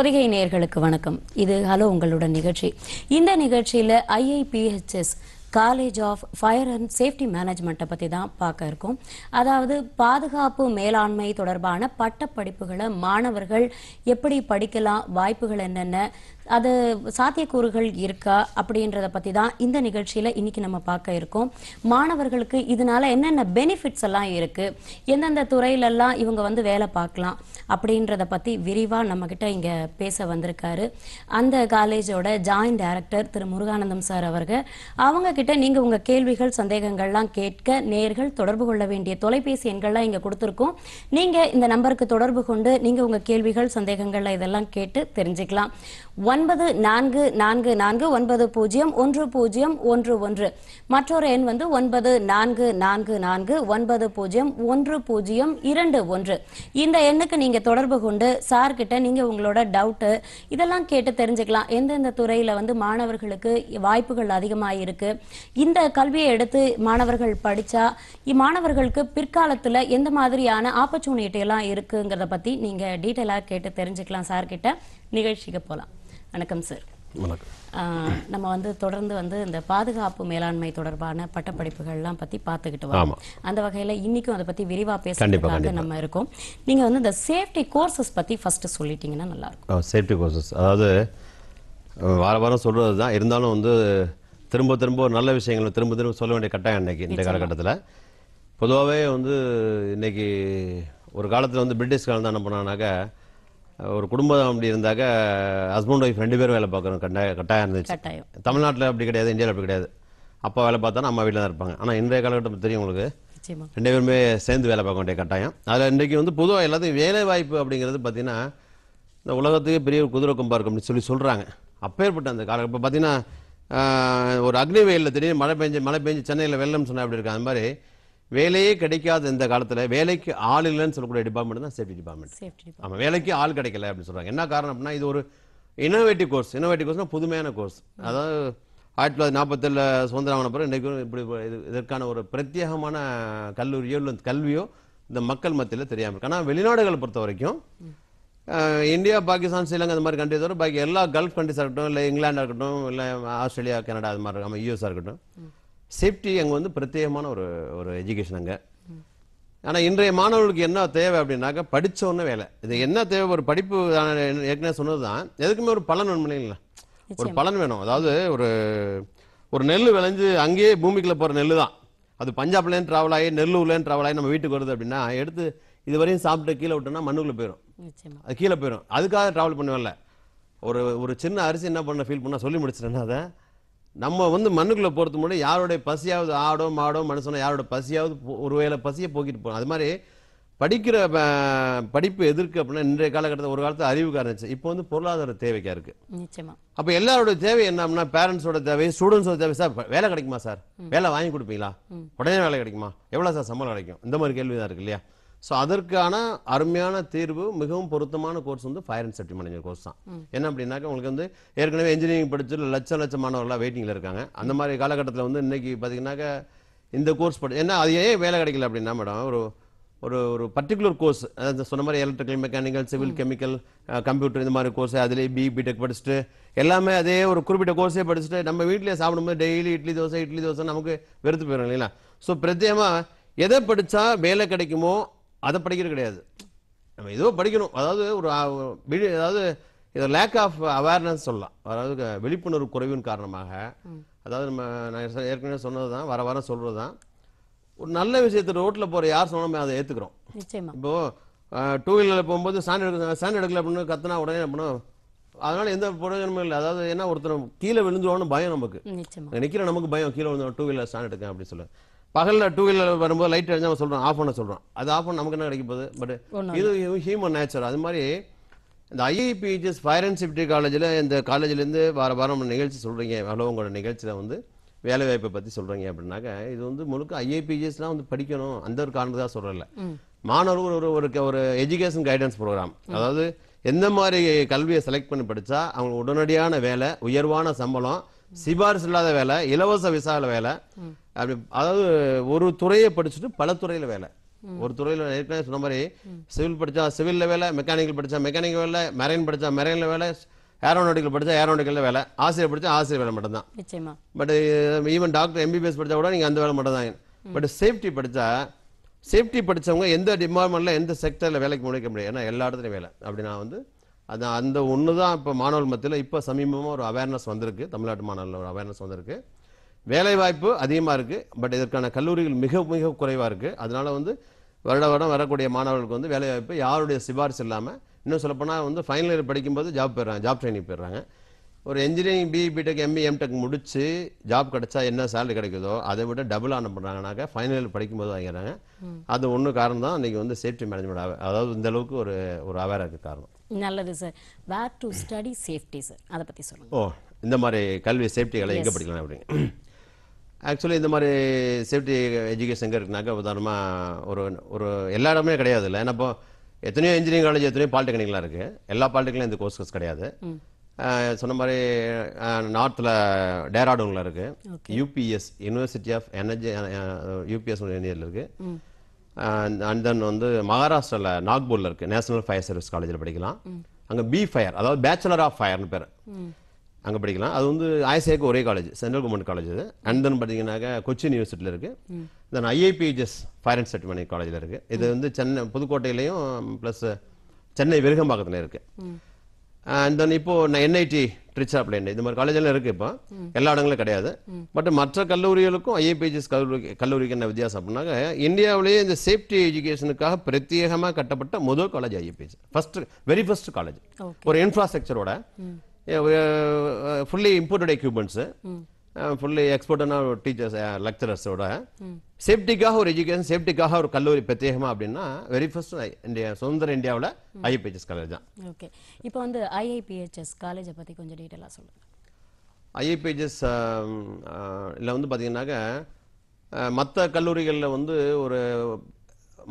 பொதிகை நேர்களுக்கு வணக்கம் இது ஹலோ உங்களுடன் நிகழ்ச்சி இந்த நிகழ்ச்சியில் IIPHS college of fire and safety மேனேஜ்மெண்ட்டை பற்றி தான் பார்க்க இருக்கோம் அதாவது பாதுகாப்பு மேலாண்மை தொடர்பான பட்டப்படிப்புகளை மாணவர்கள் எப்படி படிக்கலாம் வாய்ப்புகள் என்னென்ன அது சாத்தியக்கூறுகள் இருக்கா அப்படின்றத பற்றி தான் இந்த நிகழ்ச்சியில் இன்னைக்கு நம்ம பார்க்க இருக்கோம் மாணவர்களுக்கு இதனால என்னென்ன பெனிஃபிட்ஸ் எல்லாம் இருக்குது எந்தெந்த துறையிலெல்லாம் இவங்க வந்து வேலை பார்க்கலாம் அப்படின்றத பற்றி விரிவாக நம்மக்கிட்ட இங்கே பேச வந்திருக்காரு அந்த காலேஜோட ஜாயின்ட் டைரக்டர் திரு முருகானந்தம் சார் அவர்கள் அவங்கக்கிட்ட நீங்கள் உங்கள் கேள்விகள் சந்தேகங்கள்லாம் கேட்க நேர்கள் தொடர்பு கொள்ள வேண்டிய தொலைபேசி எண்கள்லாம் இங்கே கொடுத்துருக்கோம் நீங்கள் இந்த நம்பருக்கு தொடர்பு கொண்டு நீங்கள் உங்கள் கேள்விகள் சந்தேகங்கள் இதெல்லாம் கேட்டு தெரிஞ்சுக்கலாம் ஒன்பது நான்கு நான்கு நான்கு ஒன்பது பூஜ்ஜியம் ஒன்று பூஜ்ஜியம் ஒன்று ஒன்று மற்றொரு எண் வந்து ஒன்பது நான்கு நான்கு நான்கு ஒன்பது பூஜ்ஜியம் ஒன்று பூஜ்ஜியம் இரண்டு ஒன்று இந்த எண்ணுக்கு நீங்கள் தொடர்பு கொண்டு சார்கிட்ட நீங்கள் உங்களோட டவுட்டு இதெல்லாம் கேட்டு தெரிஞ்சுக்கலாம் எந்தெந்த துறையில் வந்து மாணவர்களுக்கு வாய்ப்புகள் அதிகமாக இருக்குது இந்த கல்வியை எடுத்து மாணவர்கள் படித்தா மாணவர்களுக்கு பிற்காலத்தில் எந்த மாதிரியான ஆப்பர்ச்சுனிட்டி எல்லாம் இருக்குங்கிறத பற்றி நீங்கள் டீட்டெயிலாக கேட்டு தெரிஞ்சுக்கலாம் சார்கிட்ட நிகழ்ச்சிக்கு போகலாம் வணக்கம் சார் நம்ம வந்து தொடர்ந்து வந்து இந்த பாதுகாப்பு மேலாண்மை தொடர்பான பட்டப்படிப்புகள்லாம் பற்றி பார்த்துக்கிட்டு வரோம் அந்த வகையில் இன்றைக்கும் அதை பற்றி விரிவாக பேசுறதுக்காக நம்ம இருக்கோம் நீங்கள் வந்து இந்த சேஃப்டி கோர்சஸ் பற்றி ஃபஸ்ட்டு சொல்லிட்டீங்கன்னா இருக்கும் சேஃப்டி கோர்சஸ் அதாவது வார வாரம் சொல்றது தான் இருந்தாலும் வந்து திரும்ப திரும்ப நல்ல விஷயங்களை திரும்ப திரும்ப சொல்ல வேண்டிய கட்டாயம் இன்னைக்கு இந்த காலகட்டத்தில் பொதுவாகவே வந்து இன்றைக்கி ஒரு காலத்தில் வந்து பிரிட்டிஷ் காலம் தான் என்ன பண்ணானாக்கா ஒரு குடும்பம் அப்படி இருந்தாக்க ஹஸ்பண்ட் ஒய்ஃப் ரெண்டு பேரும் வேலை பார்க்கணும் கட்டாயம் கட்டாயம் இருந்துச்சு தமிழ்நாட்டில் அப்படி கிடையாது இந்தியாவில் அப்படி கிடையாது அப்பா வேலை பார்த்தா அம்மா வீட்டில் தான் இருப்பாங்க ஆனால் இன்றைய காலகட்டம் தெரியும் உங்களுக்கு ரெண்டு பேருமே சேர்ந்து வேலை பார்க்க வேண்டிய கட்டாயம் அதில் இன்றைக்கு வந்து பொதுவாக எல்லாத்தையும் வேலை வாய்ப்பு அப்படிங்கிறது பார்த்தீங்கன்னா இந்த உலகத்துக்கே பெரிய ஒரு குதிரை கும்பா இருக்கும் அப்படின்னு சொல்லி சொல்கிறாங்க அப்பேற்பட்ட அந்த காலம் இப்போ பார்த்தீங்கன்னா ஒரு அக்னி வெயிலில் திடீர்னு மழை பெஞ்சு மழை பெஞ்சு சென்னையில் வெள்ளம் சொன்னால் அப்படி இருக்கு அந்த மாதிரி வேலையே கிடைக்காத இந்த காலத்தில் வேலைக்கு ஆள் இல்லைன்னு சொல்லக்கூடிய டிபார்ட்மெண்ட் தான் சேஃப்டி டிபார்ட்மெண்ட் ஆமாம் வேலைக்கு ஆள் கிடைக்கல அப்படின்னு சொல்கிறாங்க என்ன காரணம் அப்படின்னா இது ஒரு இனோவேட்டிவ் கோர்ஸ் இனோவேட்டிவ் கோர்ஸ்னால் புதுமையான கோர்ஸ் அதாவது ஆயிரத்தி தொள்ளாயிரத்தி நாற்பத்தேழில் சுதந்திரம் ஆன பிறகு இன்றைக்கும் இப்படி இது இதற்கான ஒரு பிரத்யேகமான கல்லூரியோ இல்லை கல்வியோ இந்த மக்கள் மத்தியில் தெரியாமல் இருக்கு ஆனால் வெளிநாடுகளை பொறுத்த வரைக்கும் இந்தியா பாகிஸ்தான் ஸ்ரீலங்கா இந்த மாதிரி கண்ட்ரி பாக்கி எல்லா கல்ஃப் கண்ட்ரிஸாக இருக்கட்டும் இல்லை இங்கிலாண்டாக இருக்கட்டும் இல்லை ஆஸ்திரேலியா கனடா அது மாதிரி இருக்கும் யூஎஸ்ஆ இருக்கட்டும் சேஃப்டி அங்கே வந்து பிரத்யேகமான ஒரு ஒரு எஜுகேஷன் அங்கே ஆனால் இன்றைய மாணவர்களுக்கு என்ன தேவை அப்படின்னாக்கா படித்தோன்னே வேலை இது என்ன தேவை ஒரு படிப்பு ஏற்கனவே சொன்னது தான் எதுக்குமே ஒரு பலன் வேணும் இல்லைங்களா ஒரு பலன் வேணும் அதாவது ஒரு ஒரு நெல் விளைஞ்சு அங்கேயே பூமிக்குள்ளே போகிற நெல் தான் அது பஞ்சாப்லேயும் ட்ராவல் ஆகி நெல்லூர்லேருந்து ட்ராவல் ஆகி நம்ம வீட்டுக்கு வருது அப்படின்னா எடுத்து இது வரையும் சாப்பிட்டு கீழே விட்டோம்னா மண்ணுக்குள்ளே போயிடும் அது கீழே போயிடும் அதுக்காக ட்ராவல் பண்ணுவேன்ல ஒரு ஒரு சின்ன அரிசி என்ன பண்ண ஃபீல் பண்ணால் சொல்லி முடிச்சிட்டேன்னா அதை நம்ம வந்து மண்ணுக்குள்ளே போகிறது முடியும் யாருடைய பசியாவது ஆடோ மாடோ மனுஷனோ யாரோட பசியாவது ஒருவேளை பசியை போக்கிட்டு போகணும் அது மாதிரி படிக்கிற படிப்பு எதிர்க்கு அப்படின்னா இன்றைய காலகட்டத்தில் ஒரு காலத்தில் அறிவுக்காக இருந்துச்சு இப்போ வந்து பொருளாதார தேவைக்காக இருக்கு நிச்சயமா அப்போ எல்லாரோட தேவை என்னம்னா பேரண்ட்ஸோட தேவை ஸ்டூடெண்ட்ஸோட தேவை சார் வேலை கிடைக்குமா சார் வேலை வாங்கி கொடுப்பீங்களா உடனே வேலை கிடைக்குமா எவ்வளோ சார் சம்பளம் கிடைக்கும் இந்த மாதிரி கேள்வி தான் இருக்கு இல்லையா ஸோ அதற்கான அருமையான தீர்வு மிகவும் பொருத்தமான கோர்ஸ் வந்து fire and safety manager course தான் என்ன அப்படின்னாக்கா உங்களுக்கு வந்து ஏற்கனவே இன்ஜினியரிங் படிச்சு லட்சம் லட்சம் மாணவர்களாக வெயிட்டிங்கில் இருக்காங்க அந்த மாதிரி காலகட்டத்தில் வந்து இன்னைக்கு பார்த்தீங்கன்னாக்கா இந்த கோர்ஸ் படி ஏன்னா அது ஏன் வேலை கிடைக்கல அப்படின்னா மேடம் ஒரு ஒரு ஒரு பர்டிகுலர் கோர்ஸ் அதாவது சொன்ன மாதிரி electrical mechanical civil chemical computer இந்த மாதிரி கோர்ஸ் அதுலேயே பி பிடெக் படிச்சுட்டு எல்லாமே அதே ஒரு குறிப்பிட்ட கோர்ஸே படிச்சுட்டு நம்ம வீட்டிலே சாப்பிடும்போது டெய்லி இட்லி தோசை இட்லி தோசை நமக்கு வெறுத்து போயிடும் இல்லைங்களா ஸோ பிரத்யேகமாக எதை படித்தா வேலை கிடைக்குமோ அதை படிக்கிறது கிடையாது நம்ம ஏதோ படிக்கணும் அதாவது ஒரு அதாவது இதை லேக் ஆஃப் அவேர்னஸ் சொல்லலாம் அதாவது விழிப்புணர்வு குறைவின் காரணமாக அதாவது நம்ம நான் ஏற்கனவே சொன்னது தான் வர வர சொல்கிறது தான் ஒரு நல்ல விஷயத்தை ரோட்டில் போகிற யார் சொன்னாலும் அதை ஏற்றுக்கிறோம் இப்போது டூ வீலரில் போகும்போது சாண்ட் எடுக்க சாண்ட் எடுக்கல அப்படின்னு கத்துனா உடனே என்ன பண்ணும் அதனால எந்த பிரயோஜனமும் இல்லை அதாவது என்ன ஒருத்தர் கீழே விழுந்துருவோன்னு பயம் நமக்கு நினைக்கிற நமக்கு பயம் கீழே விழுந்தோம் டூ வீலர் ஸ்டாண்ட் எடுக்க அப்படின்னு சொல்லுவேன் பகலில் டூ வீலர் வரும்போது லைட் அடிஞ்சு அவன் சொல்கிறான் ஆஃப் பண்ண சொல்கிறான் அது ஆஃப் பண்ண நமக்கு என்ன கிடைக்க போகுது பட் இது ஹியூமன் நேச்சர் அது மாதிரி இந்த ஐஐபிஜிஎஸ் ஃபயர் அண்ட் சேஃப்டி காலேஜில் இந்த காலேஜ்லேருந்து வார வாரம் நிகழ்ச்சி சொல்கிறீங்க அவ்வளோ உங்களோட நிகழ்ச்சியில் வந்து வேலைவாய்ப்பை பற்றி சொல்கிறீங்க அப்படின்னாக்க இது வந்து முழுக்க ஐஐபிஜிஎஸ்லாம் வந்து படிக்கணும் அந்த ஒரு காரணம் சொல்கிறல்ல மாணவர்கள் ஒரு ஒரு ஒரு எஜுகேஷன் கைடன்ஸ் ப்ரோக்ராம் அதாவது எந்த மாதிரி கல்வியை செலக்ட் பண்ணி படித்தா அவங்களுக்கு உடனடியான வேலை உயர்வான சம்பளம் சிபாரிசு இல்லாத வேலை இலவச விசால வேலை அப்படி அதாவது ஒரு துறையை படிச்சுட்டு பல துறையில வேலை ஒரு துறையில் ஏற்கனவே சொன்ன மாதிரி சிவில் படித்தா சிவிலில் வேலை மெக்கானிக்கல் படித்தா மெக்கானிக்கல் வேலை மெரைன் படித்தா மெரைனில் வேலை ஏரோநாட்டிக்கல் படித்தா ஏரோநாட்டிக்கல் வேலை ஆசிரியர் படித்தா ஆசிரியர் வேலை மட்டும்தான் பட் ஈவன் டாக்டர் எம்பிபிஎஸ் படித்தா கூட நீங்கள் அந்த வேலை மட்டும்தான் பட் சேஃப்டி படித்தா சேஃப்டி படித்தவங்க எந்த டிபார்ட்மெண்ட்டில் எந்த செக்டரில் வேலைக்கு முடிக்க முடியாது ஏன்னா எல்லா இடத்துலையும் வேலை அப்படி நான் வந்து அது அந்த ஒன்று தான் இப்போ மாணவர் மத்தியில் இப்போ சமீபமாக ஒரு அவேர்னஸ் வந்திருக்கு தமிழ்நாட்டு மாணவர்கள் ஒரு அவேர்னஸ் வந்திருக்கு வேலைவாய்ப்பு அதிகமாக இருக்குது பட் இதற்கான கல்லூரிகள் மிக மிக குறைவாக இருக்குது அதனால் வந்து வருட வருடம் வரக்கூடிய மாணவர்களுக்கு வந்து வேலைவாய்ப்பு யாருடைய சிபாரிசு இல்லாமல் இன்னும் சொல்லப்போனால் வந்து ஃபைனல் இயர் படிக்கும்போது ஜாப் போயிடுறாங்க ஜாப் ட்ரைனிங் போயிடுறாங்க ஒரு engineering BE BTech ME MTech முடித்து ஜாப் கிடைச்சா என்ன சேலரி கிடைக்குதோ அதை விட டபுள் ஆன பண்ணுறாங்கனாக்க ஃபைனல் இயர் படிக்கும்போது வாங்கிறாங்க அது ஒன்று காரணம் தான் இன்றைக்கி வந்து சேஃப்டி மேனேஜ்மெண்ட் அதாவது இந்த அளவுக்கு ஒரு ஒரு அவேராக காரணம் நல்லது sir where to study safety sir அதை பற்றி சொல்லுங்கள் ஓ இந்த மாதிரி கல்வி சேஃப்டிகளை எங்கே படிக்கலாம் அப்படிங்க ஆக்சுவலி இந்த மாதிரி சேஃப்டி எஜுகேஷன் எங்கே இருக்குனாக்கா உதாரணமாக ஒரு ஒரு எல்லா இடமே கிடையாது இல்லை ஏன்னா இப்போ எத்தனையோ இன்ஜினியரிங் காலேஜ் எத்தனையோ பாலிடெக்னிக்லாம் இருக்குது எல்லா பாலிடெக்னிக்லையும் இந்த கோர்சஸ் கிடையாது சொன்ன மாதிரி நார்த்தில் டேராடூனில் இருக்குது UPS university of energy UPS இந்தியாவில் இருக்குது அண்ட் தென் வந்து மகாராஷ்டிராவில் நாக்பூரில் இருக்குது நேஷனல் ஃபயர் சர்வீஸ் காலேஜில் படிக்கலாம் அங்கே பி ஃபயர் அதாவது பேச்சுலர் ஆஃப் ஃபயர்னு பேர் அங்கே படிக்கலாம் அது வந்து ஆயசேக்கு ஒரே காலேஜ் சென்ட்ரல் கவர்மெண்ட் காலேஜ் இது அண்ட் தென் பார்த்தீங்கன்னாக்க கொச்சின் யூனிவர்சிட்டியில் இருக்குது தென் ஐஐபிஹெச்எஸ் ஃபயர் அண்ட் செட்மணி காலேஜில் இருக்குது இது வந்து சென்னை புதுக்கோட்டையிலையும் ப்ளஸ் சென்னை விருகம்பாக்கத்தில் இருக்குது அண்ட் தென் இப்போ என்ஐடி ட்ரிச்சாப்ல இந்த மாதிரி காலேஜெல்லாம் இருக்கு இப்போ எல்லா இடங்களும் கிடையாது பட் மற்ற கல்லூரிகளுக்கும் ஐஏபிஜிஎஸ் கல்லூரி கல்லூரிக்கு என்ன வித்தியாசம் அப்படின்னாக்க இந்தியாவிலேயே இந்த சேஃப்டி எஜுகேஷனுக்காக பிரத்யேகமாக கட்டப்பட்ட முதல் college IAPG first very first college ஒரு இன்ஃப்ராஸ்ட்ரக்சரோட ஃபுல்லி இம்போர்ட்டட் எக்யூப்மெண்ட்ஸு ஃபுல்லி எக்ஸ்போர்ட்டான டீச்சர்ஸ் லெக்சரர்ஸோட சேஃப்டிக்காக ஒரு எஜுகேஷன் சேஃப்டிக்காக ஒரு கல்லூரி பிரத்யேகமா அப்படின்னா வெரி ஃபர்ஸ்ட் இந்தியா சுதந்திர இந்தியாவில் ஐஐபிஹெச்எஸ் காலேஜ் தான் ஓகே இப்போ வந்து ஐஐபிஹெச்எஸ் காலேஜை பற்றி கொஞ்சம் டீட்டெயிலாக சொல்லுங்கள் ஐஐபிஹெச்எஸ் இல்லை வந்து பார்த்தீங்கன்னாக்க மற்ற கல்லூரிகளில் வந்து ஒரு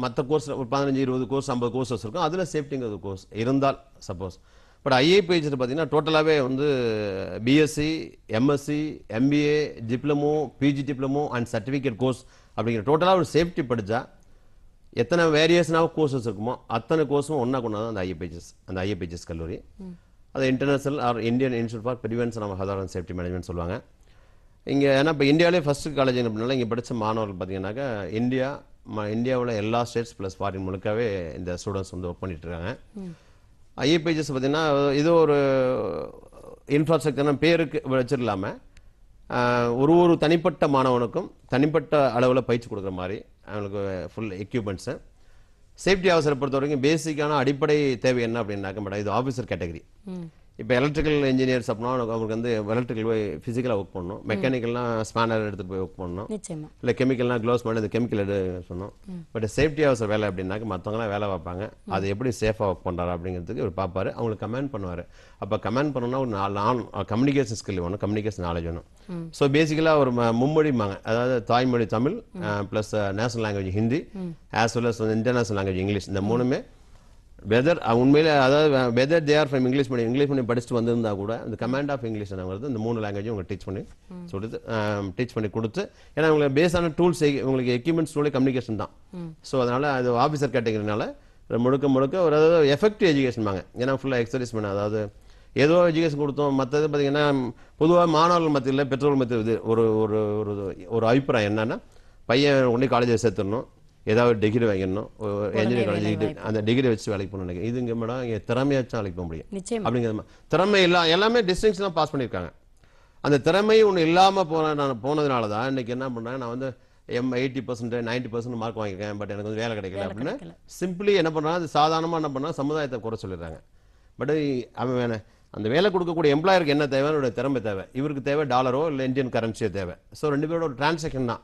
மற்ற கோர்ஸ் ஒரு பதினஞ்சு இருபது கோர்ஸ் ஐம்பது கோர்ஸ் வச்சுருக்கோம் அதில் சேஃப்டிங்கிறது கோர்ஸ் இருந்தால் சப்போஸ் பட் ஐஏபிஹெச்சில் பார்த்தீங்கன்னா டோட்டலாகவே வந்து BSc MSc MBA diploma PG diploma and certificate course அப்படிங்கிற டோட்டலாக ஒரு சேஃப்டி படித்தா எத்தனை வேரியேஷனாக கோர்சஸ் இருக்குமோ அத்தனை கோர்ஸும் ஒன்றா தான் அந்த ஐஏபிஎஸ் அந்த ஐஏபிஹெச்எஸ் கல்லூரி அது international or Indian institute for prevention of ஹதாரன் அண்ட் சேஃப்டி மேனேஜ்மெண்ட் சொல்லுவாங்க இங்கே ஏன்னா இப்போ இந்தியாவிலே ஃபஸ்ட்டு காலேஜ் அப்படின்னால இங்கே படித்த மாணவர்கள் பார்த்தீங்கன்னாக்கா இந்தியா இந்தியாவில் எல்லா ஸ்டேட்ஸ் ப்ளஸ் ஃபாரின் முழுக்கவே இந்த ஸ்டூடெண்ட்ஸ் வந்து ஒர்க் பண்ணிட்டு இருக்காங்க பார்த்தீங்கன்னா இது ஒரு இன்ஃப்ராஸ்ட்ரக்சர்னா பேருக்கு வச்சிடலாமல் ஒரு ஒரு தனிப்பட்ட மாணவனுக்கும் தனிப்பட்ட அளவில் பயிற்சி கொடுக்குற மாதிரி அவனுக்கு ஃபுல் எக்யூப்மெண்ட்ஸு சேஃப்டி அவசர பொறுத்த வரைக்கும் பேசிக்கான அடிப்படை தேவை என்ன அப்படின்னாக்க மேடம் இது ஆஃபீஸர் கேட்டகரி இப்போ எலக்ட்ரிக்கல் இன்ஜினியர்ஸ் அப்படின்னா அவங்களுக்கு வந்து எலக்ட்ரிக்கல் போய் ஃபிசிக்கலாக ஒர்க் பண்ணணும் மெக்கானிக்கல்னா ஸ்பேனர் எடுத்து போய் ஒர்க் பண்ணணும் இல்லை கெமிக்கல்னா க்ளோஸ் பண்ணி அந்த கெமிக்கல் எடு சொன்னோம் பட் சேஃப்டி ஹவுஸ் வேலை அப்படின்னாக்க மற்றவங்களாம் வேலை பார்ப்பாங்க அது எப்படி சேஃபாக ஒர்க் பண்ணுறாரு அப்படிங்கிறதுக்கு இவர் பார்ப்பார் அவங்களுக்கு கமெண்ட் பண்ணுவார் அப்போ கமெண்ட் பண்ணணும்னா ஒரு நாலு நான் கம்யூனிகேஷன் ஸ்கில் வேணும் கம்யூனிகேஷன் நாலேஜ் வேணும் ஸோ பேசிக்கலாக ஒரு மும்மொழிமாங்க அதாவது தாய்மொழி Tamil plus national language Hindi as well as international language English இந்த மூணுமே வெதர் உண்மையில் அதாவது whether they are from English medium English medium படிச்சுட்டு வந்திருந்தா கூட அந்த கமாண்ட் ஆஃப் இங்கிலீஷ் நாங்கிறது இந்த மூணு லாங்குவேஜ் உங்களுக்கு டீச் பண்ணி சொல்லுது டீச் பண்ணி கொடுத்து ஏன்னா உங்களுக்கு பேஸான டூல்ஸ் உங்களுக்கு எக்யூப்மெண்ட்ஸ் டூலே கம்யூனிகேஷன் தான் ஸோ அதனால் அது ஆஃபீஸர் கேட்டீங்கிறதுனால முழுக்க முழுக்க ஒரு அதாவது எஃபெக்டிவ் எஜுகேஷன் வாங்க ஏன்னா ஃபுல்லாக எக்ஸசைஸ் பண்ண அதாவது ஏதோ எஜுகேஷன் கொடுத்தோம் மற்றது பார்த்தீங்கன்னா பொதுவாக மாணவர்கள் மத்தியில் பெற்றோர்கள் மத்தியில் இது ஒரு ஒரு ஒரு அபிப்பிராயம் என்னென்னா பையன் உடனே காலேஜில் சேர்த்துடணும் ஏதாவது ஒரு டிகிரி வாங்கிடணும் என்ஜினியர் காலேஜ் அந்த டிகிரி வச்சு வேலைக்கு போகணும் இது இங்கே மேடம் இங்கே திறமையாச்சும் வேலைக்கு போக முடியும் மாதிரி திறமை இல்லாம எல்லாமே டிஸ்டிங்ஷனாக பாஸ் பண்ணியிருக்காங்க அந்த திறமை ஒன்று இல்லாமல் போன நான் போனதுனால தான் இன்றைக்கி என்ன பண்ணுறேன் நான் வந்து எம் eighty percent ninety percent mark வாங்கியிருக்கேன் பட் எனக்கு வந்து வேலை கிடைக்கல அப்படின்னு சிம்பிளி என்ன பண்ணுறாங்க அது சாதாரணமாக என்ன பண்ணால் சமுதாயத்தை குறை சொல்லிடுறாங்க பட் அவன் அந்த வேலை கொடுக்கக்கூடிய எம்ப்ளாயருக்கு என்ன தேவை அவருடைய திறமை தேவை இவருக்கு தேவை டாலரோ இல்லை இந்தியன் கரன்சியோ தேவை ஸோ ரெண்டு பேரோட ஒரு டிரான்சாக்ஷன் தான்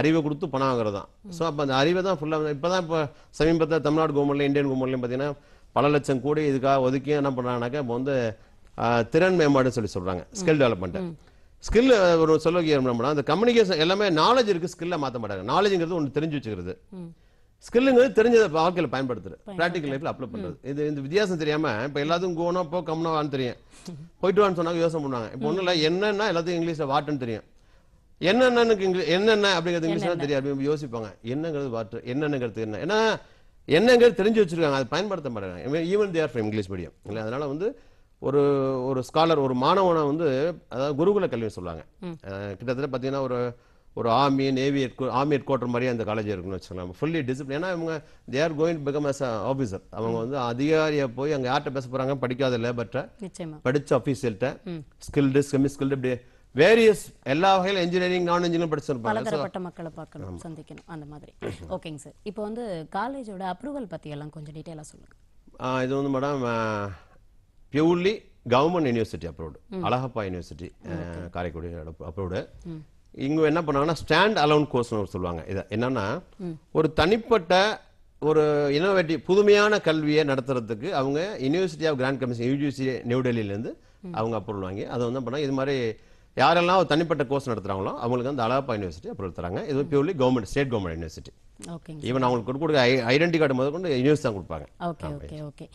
அறிவை கொடுத்து பணம் வாங்குறது தான் ஸோ அப்போ அந்த அறிவை தான் ஃபுல்லாக இப்போ தான் இப்போ சமீபத்தில் தமிழ்நாடு கவர்மெண்ட்ல இந்தியன் கவர்மெண்ட்லையும் பார்த்தீங்கன்னா பல லட்சம் கோடி இதுக்காக ஒதுக்கி என்ன பண்ணுறாங்கனாக்கா இப்போ வந்து திறன் மேம்பாடுன்னு சொல்லி சொல்கிறாங்க ஸ்கில் டெவலப்மெண்ட்டு ஸ்கில் ஒரு சொல்ல அந்த கம்யூனிகேஷன் எல்லாமே நாலேஜ் இருக்குது ஸ்கில்ல மாற்ற மாட்டாங்க நாலேஜுங்கிறது ஒன்று தெரிஞ்சு வச்சுக்கிறது ஸ்கில்லுங்கிறது தெரிஞ்சதை வாழ்க்கையில் பயன்படுத்துறது ப்ராக்டிக்கல் லைஃப்ல அப்ளை பண்றது இது இந்த வித்தியாசம் தெரியாம இப்ப எல்லாத்தையும் கோனா போ கம்னவான்னு தெரியும் போயிட்டு வான்னு சொன்னாங்க யோசனை பண்ணுவாங்க இப்போ ஒன்றும் இல்லை என்னன்னா எல்லாத்தையும் இங்கிலீஷ்ல வாட்டுன்னு தெரியும் என்னென்னு இங்கிலீஷ் என்னென்ன அப்படிங்கிறது தான் தெரியும் அப்படின்னு யோசிப்பாங்க என்னங்கிறது வாட்டு என்னென்னங்கிறது என்ன ஏன்னா என்னங்கிறது தெரிஞ்சு வச்சிருக்காங்க அதை பயன்படுத்த மாட்டாங்க even they're from English medium இல்லை அதனால வந்து ஒரு ஒரு ஸ்காலர் ஒரு மாணவனை வந்து அதாவது குருகுல கல்வின்னு சொல்லுவாங்க கிட்டத்தட்ட பார்த்தீங்கன்னா ஒரு ஒரு army navy army head quarter மாதிரியே அந்த காலேஜ் இருக்குன்னு வச்சுக்கலாம் ஃபுல்லி டிசிப்ளின் ஏன்னா இவங்க they are going become as officer அவங்க வந்து அதிகாரியை போய் அங்கே யார்கிட்ட பேச போகிறாங்க படிக்காத லேபர்கிட்ட படித்த ஆஃபீஸியல்கிட்ட ஸ்கில்டு செமி ஸ்கில்டு இப்படி வேரியஸ் எல்லா வகையில் இன்ஜினியரிங் நான் இன்ஜினியரிங் படிச்சிருப்பாங்க பலதரப்பட்ட மக்களை பார்க்கணும் சந்திக்கணும் அந்த மாதிரி ஓகேங்க சார் இப்போ வந்து காலேஜோட அப்ரூவல் பற்றி எல்லாம் கொஞ்சம் டீட்டெயிலாக சொல்லுங்க இது வந்து madam purely government university approved Alagappa university Karaikudi approved இங்கே என்ன பண்ணாங்கன்னா ஸ்டாண்ட் அலோன் கோர்ஸ்னு ஒரு சொல்லுவாங்க இதை என்னன்னா ஒரு தனிப்பட்ட ஒரு இனோவேட்டிவ் புதுமையான கல்வியை நடத்துறதுக்கு அவங்க university of grant commission UGC new டெல்லியிலேருந்து அவங்க அப்ரூவல் வாங்கி அதை வந்து பண்ணால் இது மாதிரி யாரெல்லாம் ஒரு தனிப்பட்ட கோர்ஸ் நடத்துகிறாங்களோ அவங்களுக்கு வந்து அழகப்பா யூனிவர்சிட்டி அப்ரூவல் தராங்க இது purely government state government university even அவங்களுக்கு கொடுக்க ஐ ஐடென்டி கார்டு முதல் கொண்டு யூனிவர்ஸ் தான் கொடுப்பாங்க ஓகே ஓகே ஓகே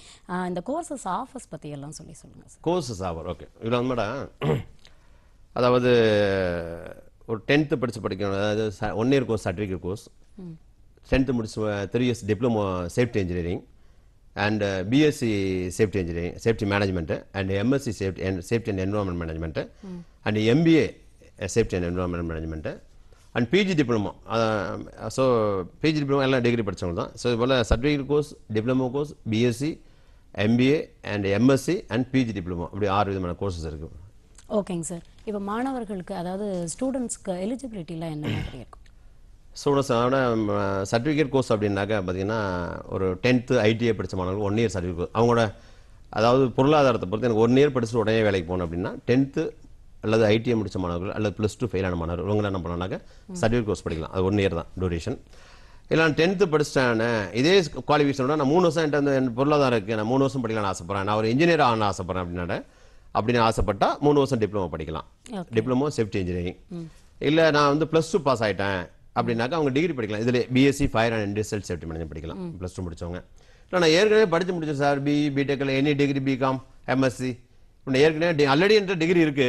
இந்த கோர்சஸ் ஆஃபர்ஸ் பற்றி எல்லாம் சொல்லி சொல்லுங்கள் கோர்சஸ் ஆஃபர் ஓகே இதில் வந்து மேடம் அதாவது ஒரு டென்த்து படித்து படிக்கணும் அதாவது one year course certificate course tenth முடிச்சு three years diploma safety engineering and BSc safety engineering safety management and MSc safety and safety and environment management and MBA safety and environment management and PG diploma so PG diploma எல்லாம் degree படித்தவங்க தான் so இதுபோல் certificate course diploma course BSc MBA and MSc and PG diploma இப்படி ஆறு விதமான courses இருக்குது ஓகேங்க sir இப்போ மாணவர்களுக்கு அதாவது ஸ்டூடெண்ட்ஸ்க்கு எலிஜிபிலிட்டிலாம் என்ன மாதிரி இருக்கும் ஸ்டூடெண்ட்ஸோட சர்டிஃபிகேட் கோர்ஸ் அப்படின்னாக்க பார்த்தீங்கன்னா ஒரு டென்த்து ஐடிஐ படித்த மாணவர்கள் ஒன் இயர் சர்டிஃபிகேட் அவங்களோட அதாவது பொருளாதாரத்தை பொறுத்து எனக்கு ஒன் இயர் படிச்சுட்டு உடனே வேலைக்கு போகணும் அப்படின்னா டென்த்து அல்லது ஐடிஐ e முடித்த மாணவர்கள் அல்லது ப்ளஸ் டூ ஃபெயிலான மாணவர்கள் இவங்க என்ன பண்ணோம்னாக்க சர்டிஃபிகேட் கோர்ஸ் படிக்கலாம் அது ஒன் இயர் தான் டூரேஷன் இல்லை நான் டென்த்து படிச்சிட்டேன் இதே குவாலிஃபிகேஷனோட நான் மூணு வருஷம் என்கிட்ட பொருளாதாரம் இருக்குது நான் மூணு வருஷம் படிக்கலாம்னு ஆசைப்பட்றேன் நான் ஒரு இன்ஜினியர் ஆகணும்னு ஆசைப்பட்றேன் அப்படின்னா அப்படின்னு ஆசைப்பட்டா மூணு வருஷம் டிப்ளமோ படிக்கலாம் டிப்ளமோ சேஃப்டி இன்ஜினியரிங் இல்லை நான் வந்து ப்ளஸ் டூ பாஸ் ஆகிட்டேன் அப்படின்னாக்கா அவங்க டிகிரி படிக்கலாம் இதில் BSc fire and industrial safety manage படிக்கலாம் ப்ளஸ் டூ முடிச்சவங்க இல்லை நான் ஏற்கனவே படித்து முடிச்சேன் சார் பி பிடெக்கில் எனி டிகிரி பிகாம் எம்எஸ்சி இப்போ ஏற்கனவே ஆல்ரெடி என்ற டிகிரி இருக்கு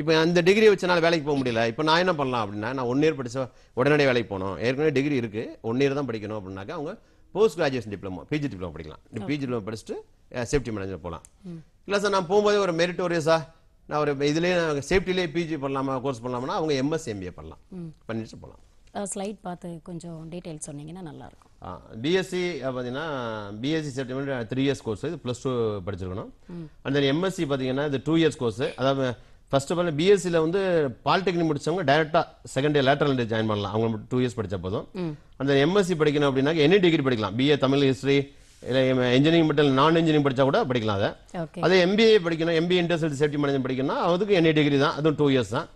இப்போ அந்த டிகிரி வச்சனால வேலைக்கு போக முடியல இப்போ நான் என்ன பண்ணலாம் அப்படின்னா நான் ஒன் இயர் படித்த உடனடியாக வேலைக்கு போகணும் ஏற்கனவே டிகிரி இருக்கு ஒன் இயர் தான் படிக்கணும் அப்படின்னாக்கா அவங்க post graduation diploma PG diploma படிக்கலாம் பிஜி டிப்ளமோ படிச்சுட்டு சேஃப்டி மேனேஜர் போகலாம் இல்லை சார் நான் போகும்போதே ஒரு மெரிட்டோரியஸாக நான் ஒரு இதுலேயே நாங்கள் சேஃப்டிலேயே பிஜி பண்ணலாமா கோர்ஸ் பண்ணலாம்னா அவங்க எம்எஸ் எம்பிஏ பண்ணலாம் பண்ணிட்டு போகலாம் ஸ்லைட் பார்த்து கொஞ்சம் டீட்டெயில் சொன்னீங்கன்னா நல்லாயிருக்கும் பிஎஸ்சி பார்த்தீங்கன்னா BSc certificate three years course இது ப்ளஸ் டூ படிச்சிருக்கணும் அந்த எம்எஸ்சி பார்த்தீங்கன்னா இது டூ இயர்ஸ் கோர்ஸ் அதாவது ஃபர்ஸ்ட் ஆஃப் ஆல் பிஎஸ்சியில் வந்து பாலிடெக்னிக் முடிச்சவங்க டேரெக்டாக செகண்ட் இயர் லேட்டர் ஜாயின் பண்ணலாம் அவங்க டூ இயர்ஸ் படித்த போதும் அந்த எம்எஸ்சி படிக்கணும் அப்படின்னா எனி டிகிரி படிக்கலாம் பிஏ தமிழ் ஹிஸ்ட்ரி இல்லை இன்ஜினியரிங் மட்டும் நான் இன்ஜினியரிங் படித்தா கூட படிக்கலாம் அதை அதே எம்பிஏ படிக்கணும் எம்பிஏ இண்டஸ்ட்ரியல் சேஃப்டி மேனேஜ் படிக்கணும் அதுக்கு என்ன டிகிரி தான் அதுவும் டூ இயர்ஸ் தான்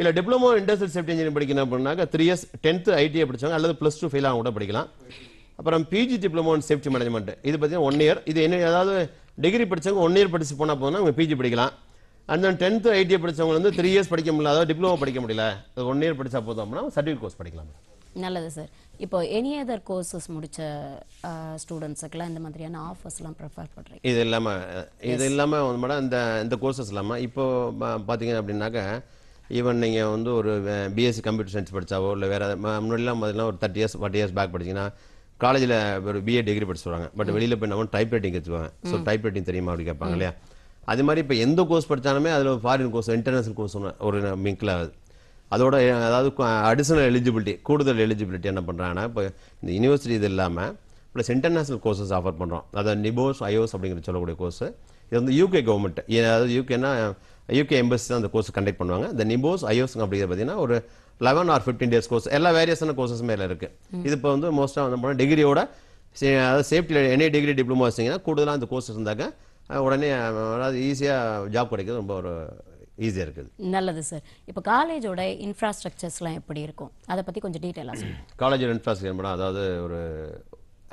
இல்லை டிப்ளமோ இண்டஸ்ட்ரியல் சேஃப்டி இன்ஜினியரிங் படிக்கணும் அப்படின்னாக்க த்ரீ இயர்ஸ் டென்த்து ஐடிஐ படித்தவங்க அல்லது ப்ளஸ் டூ ஃபெயில் கூட படிக்கலாம் அப்புறம் PG diploma and safety management இது பார்த்தீங்கன்னா ஒன் இயர் இது என்ன ஏதாவது டிகிரி படித்தவங்க ஒன் இயர் படித்து போனால் போனால் அவங்க பிஜி படிக்கலாம் அண்ட் தென் டென்த்து ஐடிஐ படித்தவங்க வந்து த்ரீ இயர்ஸ் படிக்க முடியல அதாவது டிப்ளமோ படிக்க முடியல ஒன் இயர் படித்தா போதும் அப்படின்னா சர்டிஃபிகேட் கோர்ஸ் படிக்கலாம் நல்லது சார் இப்போ எனி அதர் கோர்சஸ் முடித்த ஸ்டூடெண்ட்ஸுக்கெல்லாம் இந்த மாதிரியான ஆஃபர்ஸ்லாம் ப்ரிஃபர் பண்ணுறீங்க இது இல்லாமல் இது இல்லாமல் வந்து மேடம் இந்த இந்த கோர்சஸ் இல்லாமல் இப்போது பார்த்தீங்க அப்படின்னாக்க ஈவன் நீங்கள் வந்து ஒரு பிஎஸ்சி கம்ப்யூட்டர் சயின்ஸ் படித்தாவோ இல்லை வேறு முன்னாடிலாம் பார்த்தீங்கன்னா ஒரு thirty years forty years back படிச்சிங்கன்னா காலேஜில் ஒரு பிஏ டிகிரி படிச்சு பட் வெளியில் போய் நம்ம டைப் ரைட்டிங் கற்றுக்குவாங்க ஸோ டைப் ரைட்டிங் தெரியுமா அப்படி கேட்பாங்க இல்லையா அது மாதிரி இப்போ எந்த கோர்ஸ் படித்தாலுமே அதில் ஃபாரின் கோர்ஸ் இன்டர்நேஷனல் கோர்ஸ் ஒரு மிங்கில் ஆகுது அதோட அதாவது அடிஷனல் எலிஜிபிலிட்டி கூடுதல் எலிஜிபிலிட்டி என்ன பண்ணுறாங்கன்னா இப்போ இந்த யூனிவர்சிட்டி இது இல்லாமல் ப்ளஸ் இன்டர்நேஷனல் கோர்சஸ் ஆஃபர் பண்ணுறோம் அதாவது நிபோஸ் ஐஓஸ் அப்படிங்கிற சொல்லக்கூடிய கோர்ஸ் இது வந்து யூகே கவர்மெண்ட் அதாவது யூகேனா யூகே எம்பஸ் தான் அந்த கோர்ஸ் கண்டக்ட் பண்ணுவாங்க இந்த நிபோஸ் ஐஓஸ் அப்படிங்கிறது பார்த்தீங்கன்னா ஒரு eleven or fifteen days course எல்லா வேரியஸான கோர்சஸ் மேலே இருக்குது இது இப்போ வந்து மோஸ்ட்டாக வந்து போனால் டிகிரியோட அதாவது சேஃப்டியில் என்ன டிகிரி டிப்ளமோ வச்சிங்கன்னா கூடுதலாக அந்த கோர்ஸ் இருந்தாக்க உடனே அதாவது ஈஸியாக ஜாப் கிடைக்கிறது ரொம்ப ஒரு ஈஸியாக இருக்குது நல்லது சார் இப்போ காலேஜோட இன்ஃப்ராஸ்ட்ரக்சர்ஸ்லாம் எப்படி இருக்கும் அதை பற்றி கொஞ்சம் டீட்டெயிலாக சொல்லுங்கள் காலேஜோட இன்ஃப்ராஸ்ட்ரக்சர் மேடம் அதாவது ஒரு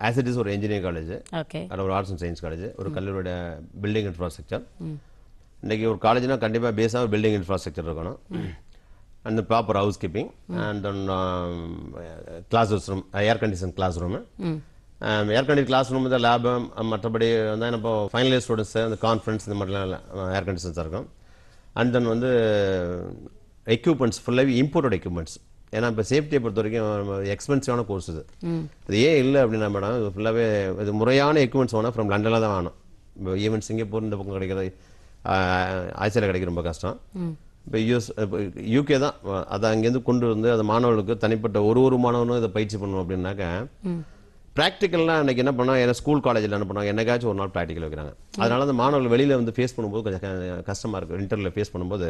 ஆஸ் இஸ் ஒரு இன்ஜினியரிங் காலேஜ் ஓகே அதில் ஒரு ஆர்ட்ஸ் அண்ட் சயின்ஸ் காலேஜ் ஒரு கல்லூரியோட பில்டிங் இன்ஃப்ராஸ்ட்ரக்சர் இன்றைக்கி ஒரு காலேஜ்னால் கண்டிப்பாக பேஸாக பில்டிங் இன்ஃப்ராஸ்ட்ரக்சர் இருக்கணும் and proper house keeping and then class room air condition class room air condition class room தான் லேபு மற்றபடி வந்து இப்போ ஃபைனல் இயர் ஸ்டூடெண்ட்ஸு அந்த கான்ஃபரன்ஸ் இந்த மாதிரிலாம் ஏர் uh, கண்டிஷன்ஸாக இருக்கும் அண்ட் தென் வந்து எக்யூப்மெண்ட்ஸ் ஃபுல்லாகவே இம்போர்ட்டட் எக்யூப்மெண்ட்ஸ் ஏன்னா இப்போ சேஃப்டியை பொறுத்த வரைக்கும் எக்ஸ்பென்சிவான கோர்ஸ் இது அது ஏன் இல்லை அப்படின்னா மேடம் இது ஃபுல்லாகவே இது முறையான எக்யூப்மெண்ட்ஸ் வேணால் ஃப்ரம் லண்டனில் தான் வேணும் இப்போ ஈவன் சிங்கப்பூர் இந்த பக்கம் கிடைக்கிறது ஆசியில் கிடைக்க ரொம்ப கஷ்டம் இப்போ யூஎஸ் யூகே தான் அதை அங்கேருந்து கொண்டு வந்து அது மாணவர்களுக்கு தனிப்பட்ட ஒரு ஒரு மாணவனும் இதை பயிற்சி பண்ணணும் அப்படின்னாக்க ப்ராக்டிக்கல்லாம் அன்னைக்கு என்ன பண்ணோம் ஏன்னா ஸ்கூல் காலேஜில் என்ன பண்ணோம் என்னைக்காச்சும் ஒரு நாள் ப்ராக்டிக்கல் வைக்கிறாங்க அதனால அந்த மாணவர்கள் வெளியில் வந்து ஃபேஸ் பண்ணும்போது கொஞ்சம் கஷ்டமாக இருக்கும் இன்டர்வியூவில் ஃபேஸ் பண்ணும்போது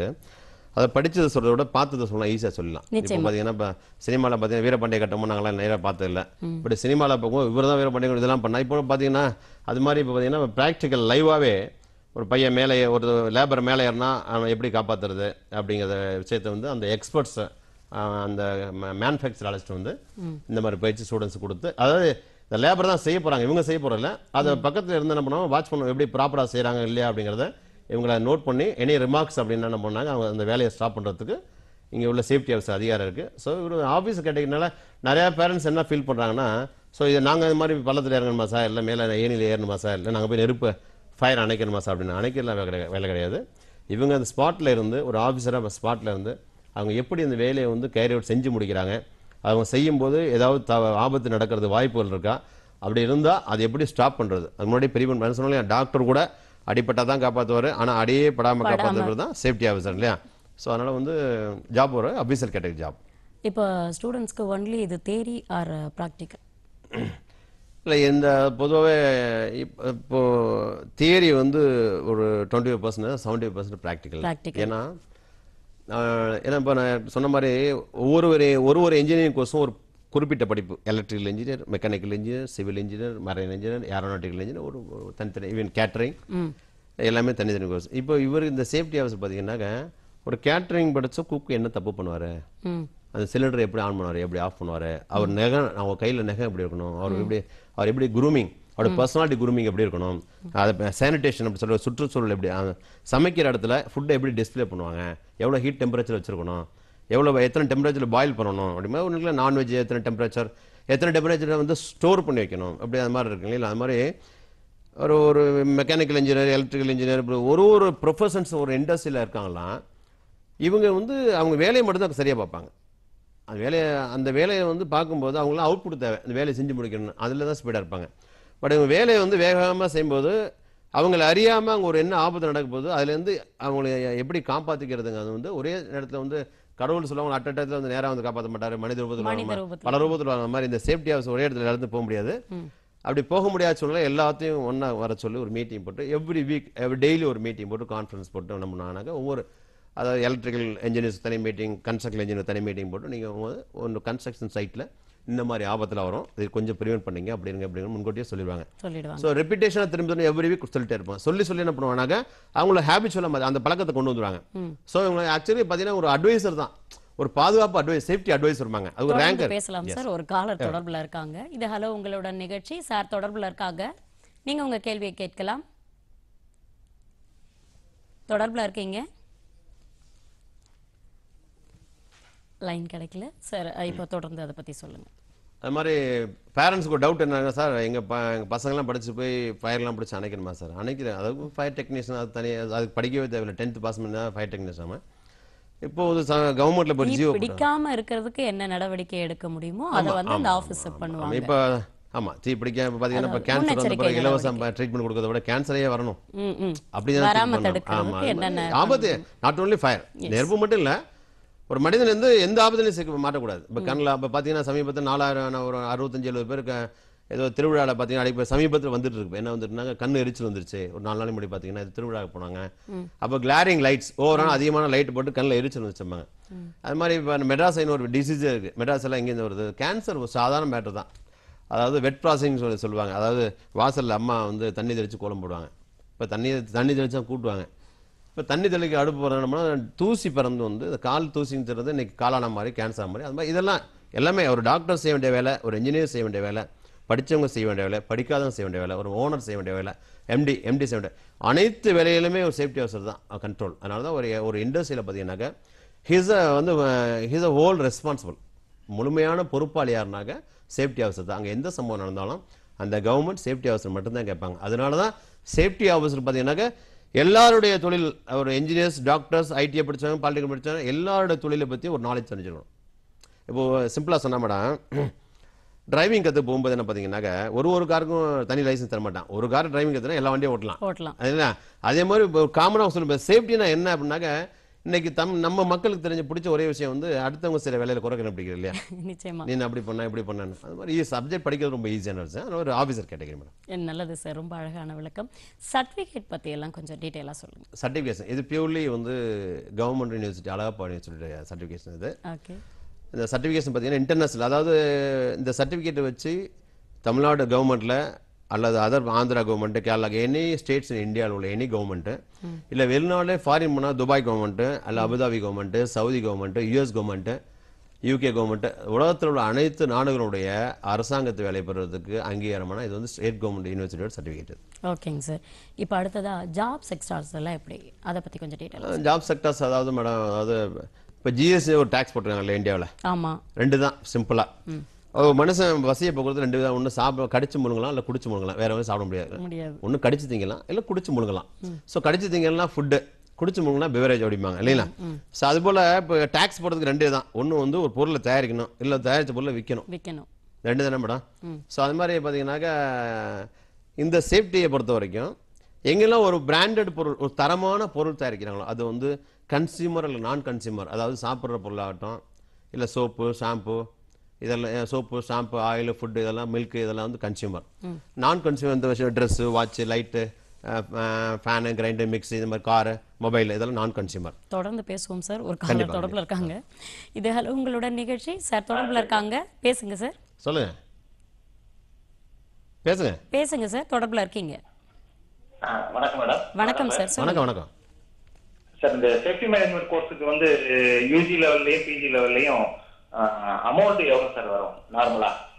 அதை படித்ததை சொல்கிறத விட பார்த்ததை சொல்லலாம் ஈஸியாக சொல்லலாம் இப்போ பார்த்தீங்கன்னா இப்போ சினிமாவில் பார்த்தீங்கன்னா வீரபாண்டிய கட்டமும் நாங்களாம் நேராக பார்த்ததில்ல பட் சினிமாவில் பார்க்கும் இவர் தான் வீரபாண்டிய இதெல்லாம் பண்ணால் இப்போ பார்த்தீங்கன்னா அது மாதிரி இப்போ பார்த்தீங்கன்னா ப்ராக்டிக்கல் லைவாகவே ஒரு பையன் மேலே ஒரு லேபர் மேலே ஏறினா அவன் எப்படி காப்பாற்றுறது அப்படிங்கிற விஷயத்தை வந்து அந்த எக்ஸ்பர்ட்ஸை அந்த மேனுஃபேக்சர் அழைச்சிட்டு வந்து இந்த மாதிரி பயிற்சி ஸ்டூடெண்ட்ஸ் கொடுத்து அதாவது இந்த லேபர் தான் செய்ய போகிறாங்க இவங்க செய்ய போகிறதில்ல அதை பக்கத்தில் இருந்து என்ன பண்ணுவோம் வாட்ச் பண்ணுவோம் எப்படி ப்ராப்பராக செய்கிறாங்க இல்லையா அப்படிங்கிறத இவங்களை நோட் பண்ணி எனி ரிமார்க்ஸ் அப்படின்னு என்ன பண்ணாங்க அவங்க அந்த வேலையை ஸ்டாப் பண்ணுறதுக்கு இங்கே உள்ள சேஃப்டி ஆஃபீஸ் அதிகாரம் இருக்குது ஸோ இவர் ஆஃபீஸ் கேட்டதுனால நிறையா பேரண்ட்ஸ் என்ன ஃபீல் பண்ணுறாங்கன்னா ஸோ இது நாங்கள் இது மாதிரி பள்ளத்தில் இறங்கணுமா சார் இல்லை மேலே ஏனியில் ஏறணுமா சார் இல்லை நாங்கள் போய் நெருப்பு ஃபயர் அணைக்கணுமா சார் அப்படின்னு அணைக்கலாம் வேலை கிடையாது இவங்க அந்த ஸ்பாட்டில் இருந்து ஒரு ஆஃபீஸராக ஸ்பாட்டில் இருந்து அவங்க எப்படி இந்த வேலையை வந்து கேரி அவுட் செஞ்சு முடிக்கிறாங்க அவங்க செய்யும்போது ஏதாவது த ஆபத்து நடக்கிறது வாய்ப்புகள் இருக்கா அப்படி இருந்தால் அது எப்படி ஸ்டாப் பண்ணுறது அது முன்னாடி பெரிய பண்ண சொன்னாங்க டாக்டர் கூட அடிப்பட்டால் தான் காப்பாற்றுவார் ஆனால் அடியே படாமல் காப்பாற்றுறது தான் சேஃப்டி ஆஃபீஸர் இல்லையா ஸோ அதனால் வந்து ஜாப் ஒரு அபிசர் கேட்டகரி ஜாப் இப்போ ஸ்டூடெண்ட்ஸ்க்கு ஒன்லி இது தேரி ஆர் ப்ராக்டிக்கல் இல்லை இந்த பொதுவாகவே இப்போ இப்போது தியரி வந்து ஒரு twenty five percent seventy five percent practical ஏன்னா ஏன்னா இப்போ நான் சொன்ன மாதிரி ஒவ்வொரு ஒரு ஒரு இன்ஜினியரிங் கோர்ஸும் ஒரு குறிப்பிட்ட படிப்பு electrical engineer mechanical engineer civil engineer marine engineer aeronautical engineer ஒரு தனித்தனி ஈவன் கேட்ரிங் எல்லாமே தனித்தனி கோர்ஸ் இப்போ இவர் இந்த சேஃப்டி ஆஃபீஸர் பார்த்தீங்கன்னாக்க ஒரு கேட்ரிங் படித்த குக் என்ன தப்பு பண்ணுவார் அந்த சிலிண்டர் எப்படி ஆன் பண்ணுவார் எப்படி ஆஃப் பண்ணுவார் அவர் நெக அவங்க கையில் நெகை எப்படி இருக்கணும் அவர் எப்படி அவர் எப்படி குரூமிங் அவரோட பர்சனாலிட்டி குரூமிங் எப்படி இருக்கணும் அதை சானிடேஷன் அப்படி சொல்கிற சுற்றுச்சூழல் எப்படி சமைக்கிற இடத்துல ஃபுட்டை எப்படி டிஸ்பிளே பண்ணுவாங்க எவ்வளோ ஹீட் டெம்பரேச்சர் வச்சுருக்கணும் எவ்வளோ எத்தனை டெம்பரேச்சர் பாயில் பண்ணணும் அப்படிமா ஒன்றுங்களா நான்வெஜ் எத்தனை டெம்பரேச்சர் எத்தனை டெம்பரேச்சரை வந்து ஸ்டோர் பண்ணி வைக்கணும் அப்படி அது மாதிரி இருக்குங்க இல்லை அது மாதிரி ஒரு ஒரு மெக்கானிக்கல் இன்ஜினியர் எலக்ட்ரிக்கல் இன்ஜினியர் ஒரு ஒரு ப்ரொஃபஷன்ஸ் ஒரு இண்டஸ்ட்ரியில் இருக்காங்களாம் இவங்க வந்து அவங்க வேலையை மட்டும்தான் சரியாக பார்ப்பாங்க அந்த வேலையை அந்த வேலையை வந்து பார்க்கும்போது அவங்களாம் அவுட்புட் தேவை அந்த வேலையை செஞ்சு முடிக்கணும் அதில் தான் ஸ்பீடாக இருப்பாங்க பட் இவங்க வேலையை வந்து வேகமாக செய்யும்போது அவங்களை அறியாமல் அவங்க ஒரு என்ன ஆபத்து நடக்க போகுது அதுலேருந்து அவங்களை எப்படி காப்பாற்றிக்கிறதுங்க அது வந்து ஒரே நேரத்தில் வந்து கடவுள் சொல்லுவாங்க அட்ட டயத்தில் வந்து நேராக வந்து காப்பாற்ற மாட்டார் மனித ரூபத்தில் பல ரூபத்தில் வர மாதிரி இந்த சேஃப்டி ஹவுஸ் ஒரே இடத்துல நடந்து போக முடியாது அப்படி போக முடியாத சூழ்நிலை எல்லாத்தையும் ஒன்றா வர சொல்லி ஒரு மீட்டிங் போட்டு எவ்ரி வீக் டெய்லி ஒரு மீட்டிங் போட்டு கான்ஃபரன்ஸ் போட்டு நம்ம பண்ணாங்க ஒவ்வொரு அதாவது எலக்ட்ரிக்கல் இன்ஜினியர்ஸ் தனி மீட்டிங் கன்ஸ்ட்ரக்ஷன் இன்ஜினியர் தனி மீட்டிங் போட்டு நீங்கள் ஒன்று கன்ஸ்ட்ரக்ஷன் சைட்டில் இந்த மாதிரி ஆபத்தில் வரும் இது கொஞ்சம் ப்ரிவென்ட் பண்ணுங்க அப்படிங்க அப்படிங்க முன்கூட்டியே சொல்லிடுவாங்க ஸோ ரெப்பிடேஷனை திரும்ப திரும்ப எவ்ரி வீக் சொல்லிட்டே இருப்போம் சொல்லி சொல்லி என்ன பண்ணுவாங்க அவங்கள ஹாபிட் சொல்ல மாதிரி அந்த பழக்கத்தை கொண்டு வந்துடுவாங்க ஸோ இவங்க ஆக்சுவலி பார்த்தீங்கன்னா ஒரு அட்வைசர் தான் ஒரு பாதுகாப்பு அட்வைஸ் சேஃப்டி அட்வைஸ் வருவாங்க அது ஒரு ரேங்கர் பேசலாம் சார் ஒரு காலர் தொடர்பில் இருக்காங்க இது ஹலோ உங்களோட நிகழ்ச்சி சார் தொடர்பில் இருக்காங்க நீங்கள் உங்கள் கேள்வியை கேட்கலாம் தொடர்பில் இருக்கீங்க லைன் கிடைக்கல சார் இப்போ தொடர்ந்து அதை பற்றி சொல்லுங்கள் அது மாதிரி பேரண்ட்ஸுக்கு டவுட் என்ன சார் எங்கள் ப எங்கள் பசங்கள்லாம் படித்து போய் ஃபயர்லாம் பிடிச்சி அணைக்கணுமா சார் அணைக்கிறேன் அதாவது ஃபயர் டெக்னீஷியன் அது தனியாக அதுக்கு படிக்கவே தேவையில்லை டென்த்து பாஸ் பண்ணால் ஃபயர் டெக்னீஷியன் இப்போ வந்து கவர்மெண்ட்ல போய் ஜியோ பிடிக்காம இருக்கிறதுக்கு என்ன நடவடிக்கை எடுக்க முடியுமோ அதை வந்து அந்த ஆஃபீஸ் பண்ணுவாங்க இப்போ ஆமா தீ பிடிக்க இப்போ பாத்தீங்கன்னா இப்போ கேன்சர் வந்து இலவச ட்ரீட்மெண்ட் கொடுக்கறத விட கேன்சரே வரணும் அப்படி ஆபத்து நாட் ஓன்லி ஃபயர் நெருப்பு மட்டும் இல்லை ஒரு மனிதன் வந்து எந்த ஆபத்துலையும் சேர்க்க மாட்டக்கூடாது இப்போ கண்ணில் இப்போ பார்த்தீங்கன்னா சமீபத்தில் நாலாயிரம் ஒரு அறுபத்தஞ்சு எழுபது பேருக்கு ஏதோ திருவிழாவில் பார்த்தீங்கன்னா அடிப்படை சமீபத்தில் வந்துட்டு இருக்கு என்ன வந்துட்டுனாங்க கண் எரிச்சல் வந்துருச்சு ஒரு நாலு நாள் முடி பார்த்தீங்கன்னா இது திருவிழாவுக்கு போனாங்க அப்போ கிளாரிங் லைட்ஸ் ஓவரான அதிகமான லைட் போட்டு கண்ணில் எரிச்சல் வந்துச்சுப்பாங்க அது மாதிரி இப்போ மெட்ராஸைன்னு ஒரு டிசீஸ் இருக்குது மெட்ராஸ் எல்லாம் எங்கேருந்து வருது கேன்சர் ஒரு சாதாரண மேட்டர் தான் அதாவது வெட் ப்ராசிங் சொல்லி சொல்லுவாங்க அதாவது வாசலில் அம்மா வந்து தண்ணி தெளித்து கோலம் போடுவாங்க இப்போ தண்ணி தண்ணி தெளிச்சா கூட்டுவாங்க இப்போ தண்ணி தெளிக்க அடுப்பு பிறந்தோம்னா தூசி பறந்து வந்து இந்த கால் சொல்கிறது இன்றைக்கி காலான மாதிரி கேன்சர் மாதிரி அது மாதிரி இதெல்லாம் எல்லாமே ஒரு டாக்டர் செய்ய வேண்டிய வேலை ஒரு இன்ஜினியர் செய்ய வேண்டிய வேலை படித்தவங்க செய்ய வேண்டிய வேலை படிக்காதவங்க செய்ய வேண்டிய வேலை ஒரு ஓனர் செய்ய வேண்டிய வேலை எம்டி எம்டி செய்ய வேண்டிய அனைத்து வேலையிலுமே ஒரு சேஃப்டி ஆஃபர் தான் கண்ட்ரோல் அதனால தான் ஒரு ஒரு இண்டஸ்ட்ரியில் பார்த்தீங்கன்னாக்க ஹிஸ் அ வந்து ஹிஸ் அ ஹோல் ரெஸ்பான்சிபிள் முழுமையான பொறுப்பாளி சேஃப்டி ஆஃபீஸர் தான் அங்கே எந்த சம்பவம் நடந்தாலும் அந்த கவர்மெண்ட் சேஃப்டி ஆஃபீஸர் மட்டும்தான் கேட்பாங்க அதனால தான் சேஃப்டி ஆஃபீஸர் பார்த்தீங்கன்னாக்க எல்லாருடைய தொழில் ஒரு என்ஜினியர்ஸ் டாக்டர்ஸ் ஐடிஐ படித்தவங்க பாலிடெக்னிக் படித்தவங்க எல்லாரோட தொழிலை பற்றி ஒரு நாலேஜ் தெரிஞ்சுக்கணும் இப்போது சிம்பிளாக சொன்னால் மேடம் டிரைவிங் கற்று போகும்போது என்ன பார்த்தீங்கன்னாக்க ஒரு ஒரு காருக்கும் தனி லைசன்ஸ் தர மாட்டான் ஒரு கார் டிரைவிங் கற்றுனா எல்லா வண்டியும் ஓட்டலாம் ஓட்டலாம் அதே மாதிரி இப்போ காமனாக சொல்லும்போது சேஃப்டினா என்ன அப்படின்னாக்க இன்னைக்கு தம் நம்ம மக்களுக்கு தெரிஞ்ச பிடிச்ச ஒரே விஷயம் வந்து அடுத்தவங்க சில வேலையில குறை கண்டுபிடிக்கிறது இல்லையா நிச்சயமா நீ அப்படி பண்ணா இப்படி பண்ணு அது மாதிரி சப்ஜெக்ட் படிக்கிறது ரொம்ப ஈஸியான விஷயம் ஒரு ஆஃபீஸர் கேட்டகரி மேடம் நல்லது சார் ரொம்ப அழகான விளக்கம் சர்டிஃபிகேட் பற்றி எல்லாம் கொஞ்சம் டீட்டெயிலாக சொல்லுங்கள் சர்டிஃபிகேஷன் இது பியூர்லி வந்து கவர்மெண்ட் யூனிவர்சிட்டி அழகப்பா சொல்லிட்டு சர்டிஃபிகேஷன் இது ஓகே இந்த சர்டிஃபிகேஷன் பார்த்தீங்கன்னா இன்டர்நேஷனல் அதாவது இந்த சர்டிஃபிகேட்டை வச்சு தமிழ்நாடு கவர்மெண்ட்டில் அல்லது other Andhra government Kerala any states in இந்தியாவில் உள்ள எனி கவர்மெண்ட்டு இல்லை வெளிநாடு ஃபாரின் போனால் துபாய் கவர்மெண்ட்டு அல்ல Abu Dhabi government Saudi government US government UK government உலகத்தில் உள்ள அனைத்து நாடுகளுடைய அரசாங்கத்து வேலை பெறுறதுக்கு அங்கீகாரமான இது வந்து ஸ்டேட் கவர்மெண்ட் யூனிவர்சிட்டியோட சர்டிஃபிகேட் ஓகேங்க சார் இப்போ அடுத்ததாக ஜாப் செக்டார்ஸ் எல்லாம் எப்படி அதை பற்றி கொஞ்சம் டீட்டெயில் ஜாப் செக்டார்ஸ் அதாவது மேடம் அதாவது இப்போ ஜிஎஸ்டி ஒரு டேக்ஸ் போட்டுருக்காங்கல்ல இந்தியாவில் ஆமாம் ரெண்டு தான் சிம்பிளாக மனுஷன் வசிய போக்குறது ரெண்டு விதம் ஒன்று சாப்பிட கடிச்சு முழுங்கலாம் இல்லை குடிச்சு முழுங்கலாம் வேற எதுவும் சாப்பிட முடியாது ஒன்று கடிச்சு திங்கலாம் இல்லை குடிச்சு முழுங்கலாம் ஸோ கடிச்சு திங்கலாம் ஃபுட்டு குடிச்சு முழுங்கலாம் பிவரேஜ் அப்படிம்பாங்க இல்லைங்களா ஸோ அது போல் இப்போ டேக்ஸ் போடுறதுக்கு ரெண்டு தான் ஒன்று வந்து ஒரு பொருளை தயாரிக்கணும் இல்லை தயாரித்த பொருளை விற்கணும் விற்கணும் ரெண்டு தானே மேடம் ஸோ அது மாதிரி பார்த்தீங்கன்னாக்கா இந்த சேஃப்டியை பொறுத்த வரைக்கும் எங்கெல்லாம் ஒரு பிராண்டட் பொருள் ஒரு தரமான பொருள் தயாரிக்கிறாங்களோ அது வந்து கன்சியூமர் இல்லை நான் கன்சியூமர் அதாவது சாப்பிட்ற பொருளாகட்டும் இல்லை சோப்பு ஷாம்பு இதெல்லாம் சோப்பு ஷாம்பு ஆயில் ஃபுட்டு இதெல்லாம் மில்க் இதெல்லாம் வந்து கன்சியூமர் நான் கன்சியூமர் இந்த விஷயம் dress watch light fan grinder mixie இந்த மாதிரி காரு மொபைல் இதெல்லாம் நான் கன்சியூமர் தொடர்ந்து பேசுவோம் சார் ஒரு காலர் தொடர்பில் இருக்காங்க இது ஹலோ உங்களோட நிகழ்ச்சி சார் தொடர்பில் இருக்காங்க பேசுங்க சார் சொல்லுங்க பேசுங்க பேசுங்க சார் தொடர்பில் இருக்கீங்க வணக்கம் மேடம் வணக்கம் சார் வணக்கம் வணக்கம் சார் இந்த சேஃப்டி மேனேஜ்மெண்ட் கோர்ஸுக்கு வந்து யூஜி லெவல்லையும் பிஜி லெவல்லையும் அமௌண்ட் எவ்வளோ சார் வரும் நார்மலாக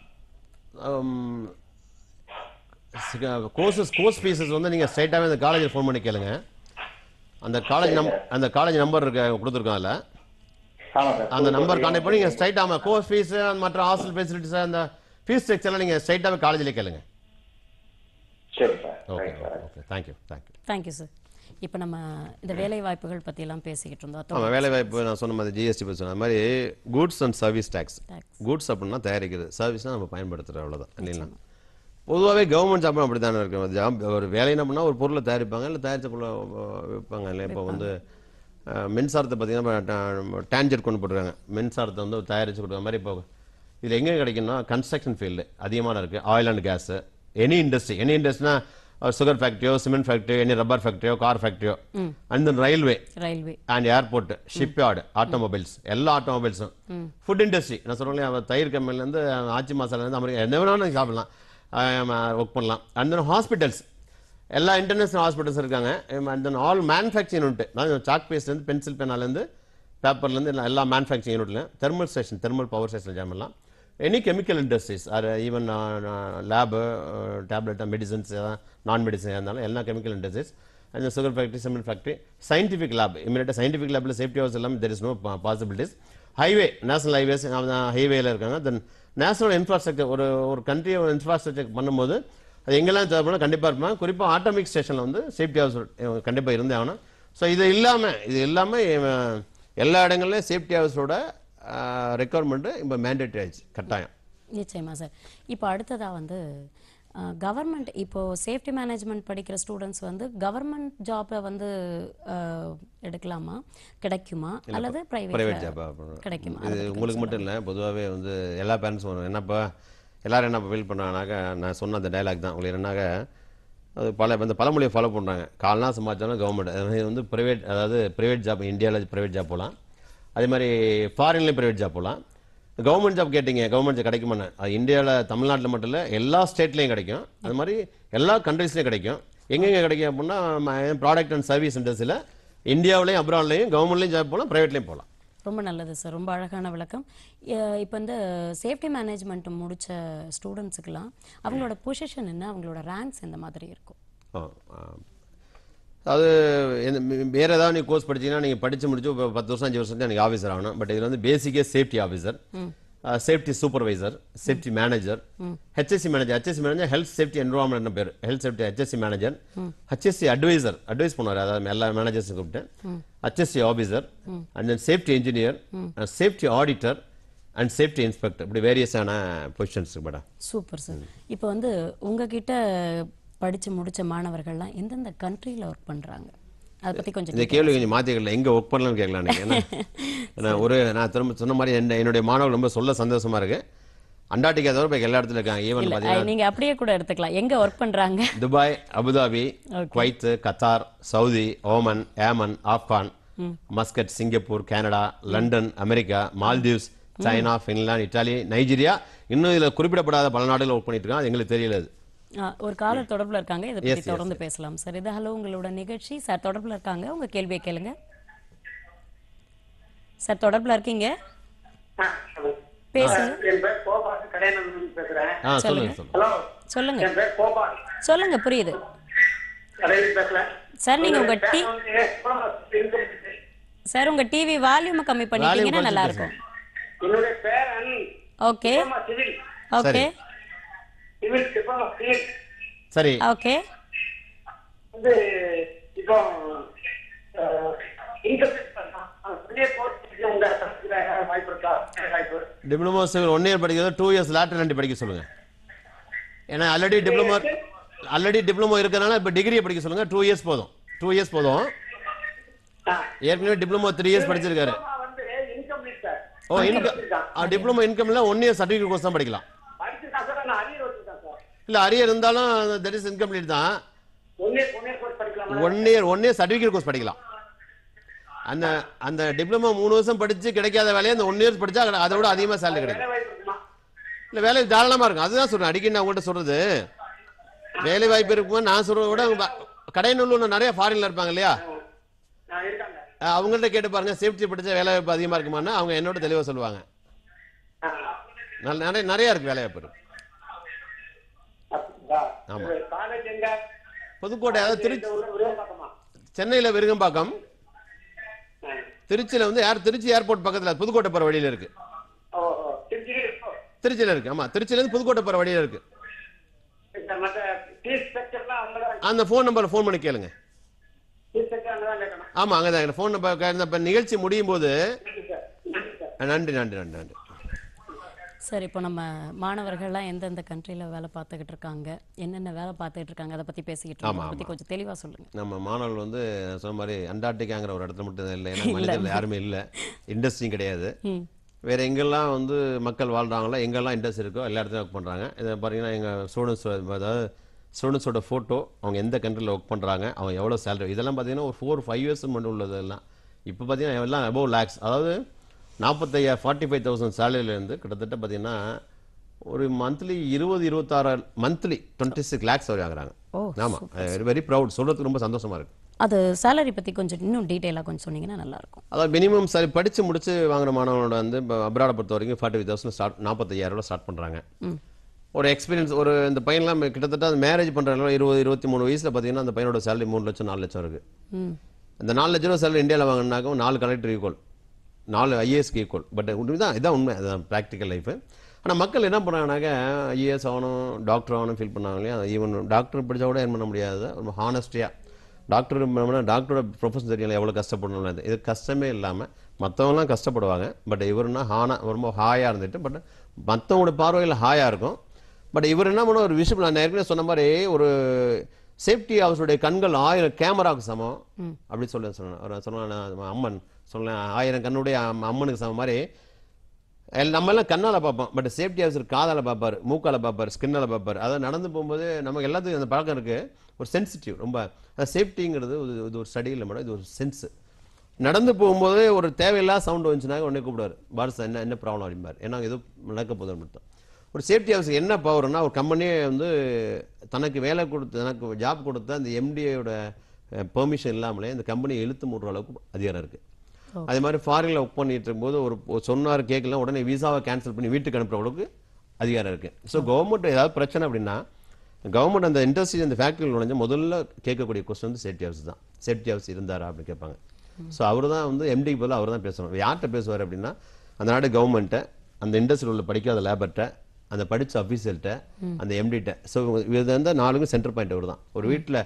கோர்சஸ் கோர்ஸ் ஃபீஸஸ் வந்து நீங்கள் ஸ்ட்ரைட்டாகவே அந்த காலேஜில் ஃபோன் பண்ணி கேளுங்க அந்த காலேஜ் நம் அந்த காலேஜ் நம்பர் இருக்க கொடுத்துருக்கோம் அதில் அந்த நம்பர் கான்டாக்ட் பண்ணி நீங்கள் ஸ்ட்ரைட் கோர்ஸ் ஃபீஸ் மற்ற ஹாஸ்டல் ஃபெசிலிட்டிஸ் அந்த ஃபீஸ் ஸ்ட்ரக்சர்லாம் நீங்கள் ஸ்ட்ரைட்டாகவே காலேஜில் கேளுங்க சரி sir okay okay thank you thank you thank you sir இப்போ நம்ம இந்த வேலை வாய்ப்புகள் பற்றிலாம் பேசிக்கிட்டு இருந்தோம் ஆமாம் வேலை வாய்ப்பு நான் சொன்ன மாதிரி ஜிஎஸ்டி பற்றி சொன்ன மாதிரி goods and service tax goods அப்படின்னா தயாரிக்கிறது சர்வீஸ்னா நம்ம பயன்படுத்துகிற அவ்வளோதான் இல்லைங்களா பொதுவாகவே கவர்மெண்ட் சம்பளம் அப்படி தானே இருக்கும் ஜாப் ஒரு வேலை என்ன பண்ணால் ஒரு பொருளை தயாரிப்பாங்க இல்லை தயாரித்த பொருளை விற்பாங்க இல்லை இப்போ வந்து மின்சாரத்தை பார்த்தீங்கன்னா டேஞ்சர் கொண்டு போட்டுருக்காங்க மின்சாரத்தை வந்து தயாரித்து கொடுக்குற மாதிரி இப்போ இதில் எங்கே கிடைக்குன்னா கன்ஸ்ட்ரக்ஷன் ஃபீல்டு அதிகமான இருக்குது oil and gas any industry any இண்டஸ்ட்ரினா சுகர் ஃபேக்டரியோ சிமெண்ட் ஃபேக்டரியோ எனி ரப்பர் ஃபேக்டரியோ கார் ஃபேக்டரியோ and then railway railway and airport ship yard automobiles எல்லா ஆட்டோமொபைல்ஸும் ஃபுட் இண்டஸ்ட்ரி நான் சொல்கிறேன் தயிர் கம்பெனிலேருந்து ஆச்சி மாசாலேருந்து அமெரிக்கா என்ன வேணாலும் சாப்பிடலாம் ஒர்க் பண்ணலாம் அண்ட் தென் ஹாஸ்பிட்டல்ஸ் எல்லா இன்டர்நேஷனல் ஹாஸ்பிட்டல்ஸ் இருக்காங்க அண்ட் தென் ஆல் மேனுஃபேக்சரிங் உண்டு நான் சாக் பேஸ்ட்லேருந்து பென்சில் பேனாலேருந்து பேப்பர்லேருந்து எல்லா மேனுஃபேக்சரிங் யூனிட்லையும் thermal station thermal power station ஜாமெல்லாம் any chemical industries or even lab டேப்லெட்டாக மெடிசன்ஸ் நான் மெடிசன் இருந்தாலும் எல்லா கெமிக்கல் இண்டஸ்ட்ரீஸ் அந்த sugar factory cement factory scientific lab இமீடியட்டாக சயின்டிஃபிக் லேபில் சேஃப்டி ஹவுஸ் எல்லாமே there is no possibilities highway national highways ஹைவேயில் இருக்காங்க தென் நேஷனல் இன்ஃப்ராஸ்ட்ரக்சர் ஒரு ஒரு கண்ட்ரி இன்ஃப்ராஸ்ட்ரக்சர் பண்ணும்போது அது எங்கெல்லாம் தேவைப்படும் கண்டிப்பாக இருப்பாங்க குறிப்பாக ஆட்டோமிக் ஸ்டேஷனில் வந்து சேஃப்டி ஹவுஸ் uh, கண்டிப்பாக இருந்தே ஆகணும் ஸோ இது இல்லாமல் இது இல்லாமல் uh, எல்லா இடங்கள்லையும் சேஃப்டி ஹவுஸோட ரெக்குவயர்மெண்ட்டு இப்போ மேண்டேட்ரி ஆயிடுச்சு கட்டாயம் நிச்சயமாக சார் இப்போ அடுத்ததாக வந்து கவர்மெண்ட் இப்போ சேஃப்டி மேனேஜ்மெண்ட் படிக்கிற ஸ்டூடெண்ட்ஸ் வந்து கவர்மெண்ட் ஜாப்பை வந்து எடுக்கலாமா கிடைக்குமா அல்லது ப்ரைவேட் ஜாப்பா கிடைக்குமா இது உங்களுக்கு மட்டும் இல்லை பொதுவாகவே வந்து எல்லா பேரண்ட்ஸும் என்னப்பா எல்லோரும் என்ன ஃபீல் பண்ணுறாங்கனாக்கா நான் சொன்ன அந்த டைலாக் தான் உங்களுக்கு என்னன்னாக்கா அது பல இந்த பழமொழியை ஃபாலோ பண்ணுறாங்க காலனா சமாச்சாரம் கவர்மெண்ட் அது வந்து ப்ரைவேட் அதாவது ப்ரைவேட் ஜாப் இந்தியாவில் ப்ரைவேட் ஜாப் போகலாம் அதே மாதிரி ஃபாரின்லேயும் ப்ரைவேட் ஜாப் போகலாம் கவர்மெண்ட் ஜாப் கேட்டிங்க கவர்மெண்ட் ஜாப் கிடைக்குமா அது இந்தியாவில் தமிழ்நாட்டில் மட்டும் இல்லை எல்லா ஸ்டேட்லேயும் கிடைக்கும் அது மாதிரி எல்லா கண்ட்ரீஸ்லேயும் கிடைக்கும் எங்கெங்கே கிடைக்கும் அப்படின்னா ப்ராடக்ட் அண்ட் சர்வீஸ் இண்டஸ்ட்ரியில் இந்தியாவிலையும் அப்ராட்லேயும் கவர்மெண்ட்லேயும் ஜாப் போகலாம் ப்ரைவேட்லேயும் போகலாம் ரொம்ப நல்லது சார் ரொம்ப அழகான விளக்கம் இப்போ இந்த சேஃப்டி மேனேஜ்மெண்ட் முடித்த ஸ்டூடெண்ட்ஸுக்கெல்லாம் அவங்களோட பொசிஷன் என்ன அவங்களோட ரேங்க்ஸ் எந்த மாதிரி இருக்கும் அது வேறு ஏதாவது நீ கோர்ஸ் படிச்சீங்கன்னா நீங்கள் படித்து முடிச்சு இப்போ பத்து வருஷம் அஞ்சு வருஷம் எனக்கு ஆஃபீஸர் ஆகணும் பட் இதில் வந்து பேசிக்கே safety officer safety supervisor safety manager HSE manager HSE manager health safety environment பேர் health safety HSE manager HSE advisor advise பண்ணுவார் அதாவது எல்லா மேனேஜர்ஸும் கூப்பிட்டு HSE officer and then safety engineer safety auditor and safety inspector இப்படி வேரியஸான positions madam super sir இப்போ வந்து உங்ககிட்ட படித்து முடித்த மாணவர்கள்லாம் எந்தெந்த கண்ட்ரியில் ஒர்க் பண்ணுறாங்க அதை பற்றி கொஞ்சம் இந்த கேள்வி கொஞ்சம் மாற்றிக்கல எங்கே ஒர்க் பண்ணலாம்னு கேட்கலாம் நீங்கள் ஒரு நான் திரும்ப சொன்ன மாதிரி என்ன என்னுடைய மாணவர்கள் ரொம்ப சொல்ல சந்தோஷமாக இருக்குது அண்டார்டிகா தவிர இப்போ எல்லா இடத்துல இருக்காங்க ஈவன் பார்த்தீங்கன்னா நீங்க அப்படியே கூட எடுத்துக்கலாம் எங்க ஒர்க் பண்றாங்க Dubai Abu Dhabi Kuwait Qatar Saudi Oman Yemen Afghan Muscat Singapore Canada London America Maldives China Finland Italy Nigeria இன்னும் இதில் குறிப்பிடப்படாத பல நாடுகள் ஒர்க் பண்ணிட்டு இருக்காங்க அது எங்களுக்கு தெரியல ஒரு காலர் தொடர்புல இருக்காங்க இதை பத்தி தொடர்ந்து பேசலாம் சார் இது ஹலோ உங்களோட நிகழ்ச்சி சார் தொடர்புல இருக்காங்க உங்க கேள்வியை கேளுங்க சார் தொடர்புல இருக்கீங்க பேசுங்க சொல்லுங்க சொல்லுங்க புரியுது சார் நீங்க உங்க டி சார் உங்க டிவி வால்யூம் கம்மி பண்ணிட்டீங்கன்னா நல்லா இருக்கும் ஓகே ஓகே சரி okay diploma civil one year படிக்கிறது டூ இயர்ஸ் லேட்டர் ரெண்டு படிக்க சொல்லுங்க ஏன்னா ஆல்ரெடி டிப்ளமோ ஆல்ரெடி டிப்ளமோ இருக்கிறனால இப்போ டிகிரியை படிக்க சொல்லுங்க டூ இயர்ஸ் போதும் டூ இயர்ஸ் போதும் ஏற்கனவே டிப்ளமோ த்ரீ இயர்ஸ் படிச்சிருக்காரு ஓ இன்கம் டிப்ளமோ இன்கம்ல ஒன் இயர் சர்டிஃபிகேட் கோர்ஸ் தான் படிக்கலாம் இல்ல அரியர் இருந்தாலும் தட் இஸ் இன்கம்ப்ளீட் தான் one year one year certificate course படிக்கலாம் அந்த அந்த டிப்ளமோ மூணு வருஷம் படிச்சு கிடைக்காத வேலையை அந்த ஒன் இயர்ஸ் படிச்சா அதை விட அதிகமாக சேலரி கிடைக்கும் இல்லை வேலை தாராளமாக இருக்கும் அதுதான் சொல்றேன் அடிக்கடி நான் உங்கள்கிட்ட சொல்றது வேலை வாய்ப்பு இருக்கும் நான் சொல்றத விட கடைநல்லூர் நிறைய ஃபாரின்ல இருப்பாங்க இல்லையா அவங்கள்ட்ட கேட்டு பாருங்க சேஃப்டி படிச்ச வேலை வாய்ப்பு அதிகமாக இருக்குமான்னு அவங்க என்னோட தெளிவாக சொல்லுவாங்க நிறைய நிறைய இருக்கு வேலை வாய்ப்பு இருக்கு புதுக்கோட்டை அதாவது திருச்சி சென்னையில விருகம்பாக்கம் திருச்சியில வந்து யார் திருச்சி ஏர்போர்ட் பக்கத்துல புதுக்கோட்டை போற வழியில இருக்கு திருச்சியில இருக்கு ஆமா திருச்சியில இருந்து புதுக்கோட்டை போற வழியில இருக்கு அந்த ஃபோன் நம்பர் ஃபோன் பண்ணி கேளுங்க ஆமா அங்கதான் ஃபோன் நம்பர் நிகழ்ச்சி முடியும் போது நன்றி நன்றி நன்றி நன்றி சார் இப்போ நம்ம மாணவர்கள்லாம் எந்தெந்த கண்ட்ரியில் வேலை பார்த்துக்கிட்டு இருக்காங்க என்னென்ன வேலை பார்த்துக்கிட்டு இருக்காங்க அதை பற்றி பேசிக்கிட்டு இருக்கோம் பற்றி கொஞ்சம் தெளிவாக சொல்லுங்கள் நம்ம மாணவர்கள் வந்து சொன்ன மாதிரி அண்டார்டிகாங்கிற ஒரு இடத்துல மட்டும் இல்லை ஏன்னா மனிதர்கள் யாருமே இல்லை இண்டஸ்ட்ரியும் கிடையாது வேறு எங்கெல்லாம் வந்து மக்கள் வாழ்கிறாங்களோ எங்கெல்லாம் இண்டஸ்ட்ரி இருக்கோ எல்லா இடத்துலையும் ஒர்க் பண்ணுறாங்க இதை பார்த்தீங்கன்னா எங்கள் ஸ்டூடெண்ட்ஸ் அதாவது ஸ்டூடெண்ட்ஸோட ஃபோட்டோ அவங்க எந்த கண்ட்ரியில் ஒர்க் பண்ணுறாங்க அவங்க எவ்வளோ சேலரி இதெல்லாம் பார்த்தீங்கன்னா ஒரு ஃபோர் ஃபைவ் இயர்ஸ் மட்டும் உள்ளது எல்லாம் இப்போ பார்த்தீங்கன்னா எல்லாம் அபவ் லேக்ஸ் அதாவது நாற்பத்தையா ஃபார்ட்டி ஃபைவ் தௌசண்ட் சேலரியிலேருந்து கிட்டத்தட்ட பார்த்தீங்கன்னா ஒரு மந்த்லி இருபது இருபத்தாறு மந்த்லி டுவெண்ட்டி சிக்ஸ் லேக்ஸ் வரை ஆகுறாங்க ஆமாம் வெரி ப்ரௌட் சொல்கிறதுக்கு ரொம்ப சந்தோஷமாக இருக்குது அது சேலரி பற்றி கொஞ்சம் இன்னும் டீட்டெயிலாக கொஞ்சம் சொன்னீங்கன்னா நல்லாயிருக்கும் அதாவது மினிமம் சரி படித்து முடிச்சு வாங்குற மாணவனோட வந்து இப்போ பொறுத்த வரைக்கும் ஃபார்ட்டி ஃபைவ் தௌசண்ட் ஸ்டார்ட் நாற்பத்தையாயிரம் ஸ்டார்ட் பண்ணுறாங்க ஒரு எக்ஸ்பீரியன்ஸ் ஒரு இந்த பையன்லாம் கிட்டத்தட்ட அந்த மேரேஜ் பண்ணுறாங்க இருபது இருபத்தி மூணு வயசில் பார்த்தீங்கன்னா அந்த பையனோட சேலரி மூணு லட்சம் நாலு லட்சம் இருக்குது இந்த நாலு லட்ச ரூபா சேலரி இந்தியாவில் வாங்கினாக்கும் நாலு கலெக்டர் ஈக்குவல் நாலு ஐஏஎஸ்க்கு ஈக்குவல் பட் உண்மை தான் இதான் உண்மை அதுதான் ப்ராக்டிக்கல் லைஃபு ஆனால் மக்கள் என்ன பண்ணுறாங்கனாக்க ஐஏஎஸ் ஆகணும் டாக்டர் ஆகணும் ஃபீல் பண்ணாங்க இல்லையா ஈவன் டாக்டர் படித்தா கூட ஏன் பண்ண முடியாது ரொம்ப ஹானஸ்டியாக டாக்டர் பண்ணோம்னா டாக்டரோட ப்ரொஃபஷன் தெரியல எவ்வளோ கஷ்டப்படணும் இது கஷ்டமே இல்லாமல் மற்றவங்களாம் கஷ்டப்படுவாங்க பட் இவருன்னா ஹானா ரொம்ப ஹாயாக இருந்துட்டு பட் மற்றவங்களோட பார்வையில் ஹாயாக இருக்கும் பட் இவர் என்ன பண்ண ஒரு விஷயம் நான் ஏற்கனவே சொன்ன மாதிரி ஒரு சேஃப்டி ஹவுஸுடைய கண்கள் ஆயிரம் கேமராவுக்கு சமம் அப்படின்னு சொல்லி சொன்னேன் அவர் சொன்னான் அம்மன் சொல்ல ஆயிரம் கண்ணுடைய அம்மனுக்கு சம மாதிரி நம்ம எல்லாம் கண்ணால் பார்ப்போம் பட் சேஃப்டி ஆஃபீஸர் காதால் பார்ப்பார் மூக்கால் பார்ப்பார் ஸ்கின்னால் பார்ப்பார் அதை நடந்து போகும்போது நமக்கு எல்லாத்துக்கும் அந்த பழக்கம் இருக்குது ஒரு சென்சிட்டிவ் ரொம்ப அது சேஃப்டிங்கிறது இது ஒரு ஸ்டடி இல்லை மேடம் இது ஒரு சென்ஸு நடந்து போகும்போது ஒரு தேவையில்லாத சவுண்டு வந்துச்சுன்னா உடனே கூப்பிடுவார் பாரஸ் என்ன என்ன ப்ராப்ளம் அப்படிம்பார் ஏன்னா எதுவும் நடக்க போதும் மட்டும் ஒரு சேஃப்டி ஆஃபீஸர் என்ன பவர்னா ஒரு கம்பெனியே வந்து தனக்கு வேலை கொடுத்து தனக்கு ஜாப் கொடுத்த அந்த எம்டிஏட பெர்மிஷன் இல்லாமலே இந்த கம்பெனியை இழுத்து மூடுற அளவுக்கு அதிகாரம் இருக்குது அதே மாதிரி ஃபாரினில் ஒர்க் பண்ணிட்டு இருக்கும்போது ஒரு சொன்னார் கேட்கலாம் உடனே விசாவை கேன்சல் பண்ணி வீட்டுக்கு அனுப்புற அளவுக்கு அதிகாரம் இருக்கு ஸோ கவர்மெண்ட் ஏதாவது பிரச்சனை அப்படின்னா கவர்மெண்ட் அந்த இண்டஸ்ட்ரி அந்த ஃபேக்ட்ரியில் நுழைஞ்ச முதல்ல கேட்கக்கூடிய கொஸ்டின் வந்து சேஃப்டி ஹவுஸ் தான் சேஃப்டி ஹவுஸ் இருந்தாரா அப்படின்னு கேட்பாங்க ஸோ அவர் தான் வந்து எம்டிக்கு போல அவர் தான் பேசணும் யார்கிட்ட பேசுவார் அப்படின்னா அந்த நாடு கவர்மெண்ட்டை அந்த இண்டஸ்ட்ரியில் உள்ள படிக்காத லேபர்கிட்ட அந்த படித்த அஃபீஷியல்கிட்ட அந்த எம்டிகிட்ட ஸோ இது வந்து நாலுக்கும் சென்டர் பாயிண்ட் அவர் தான் ஒரு வீட்டில்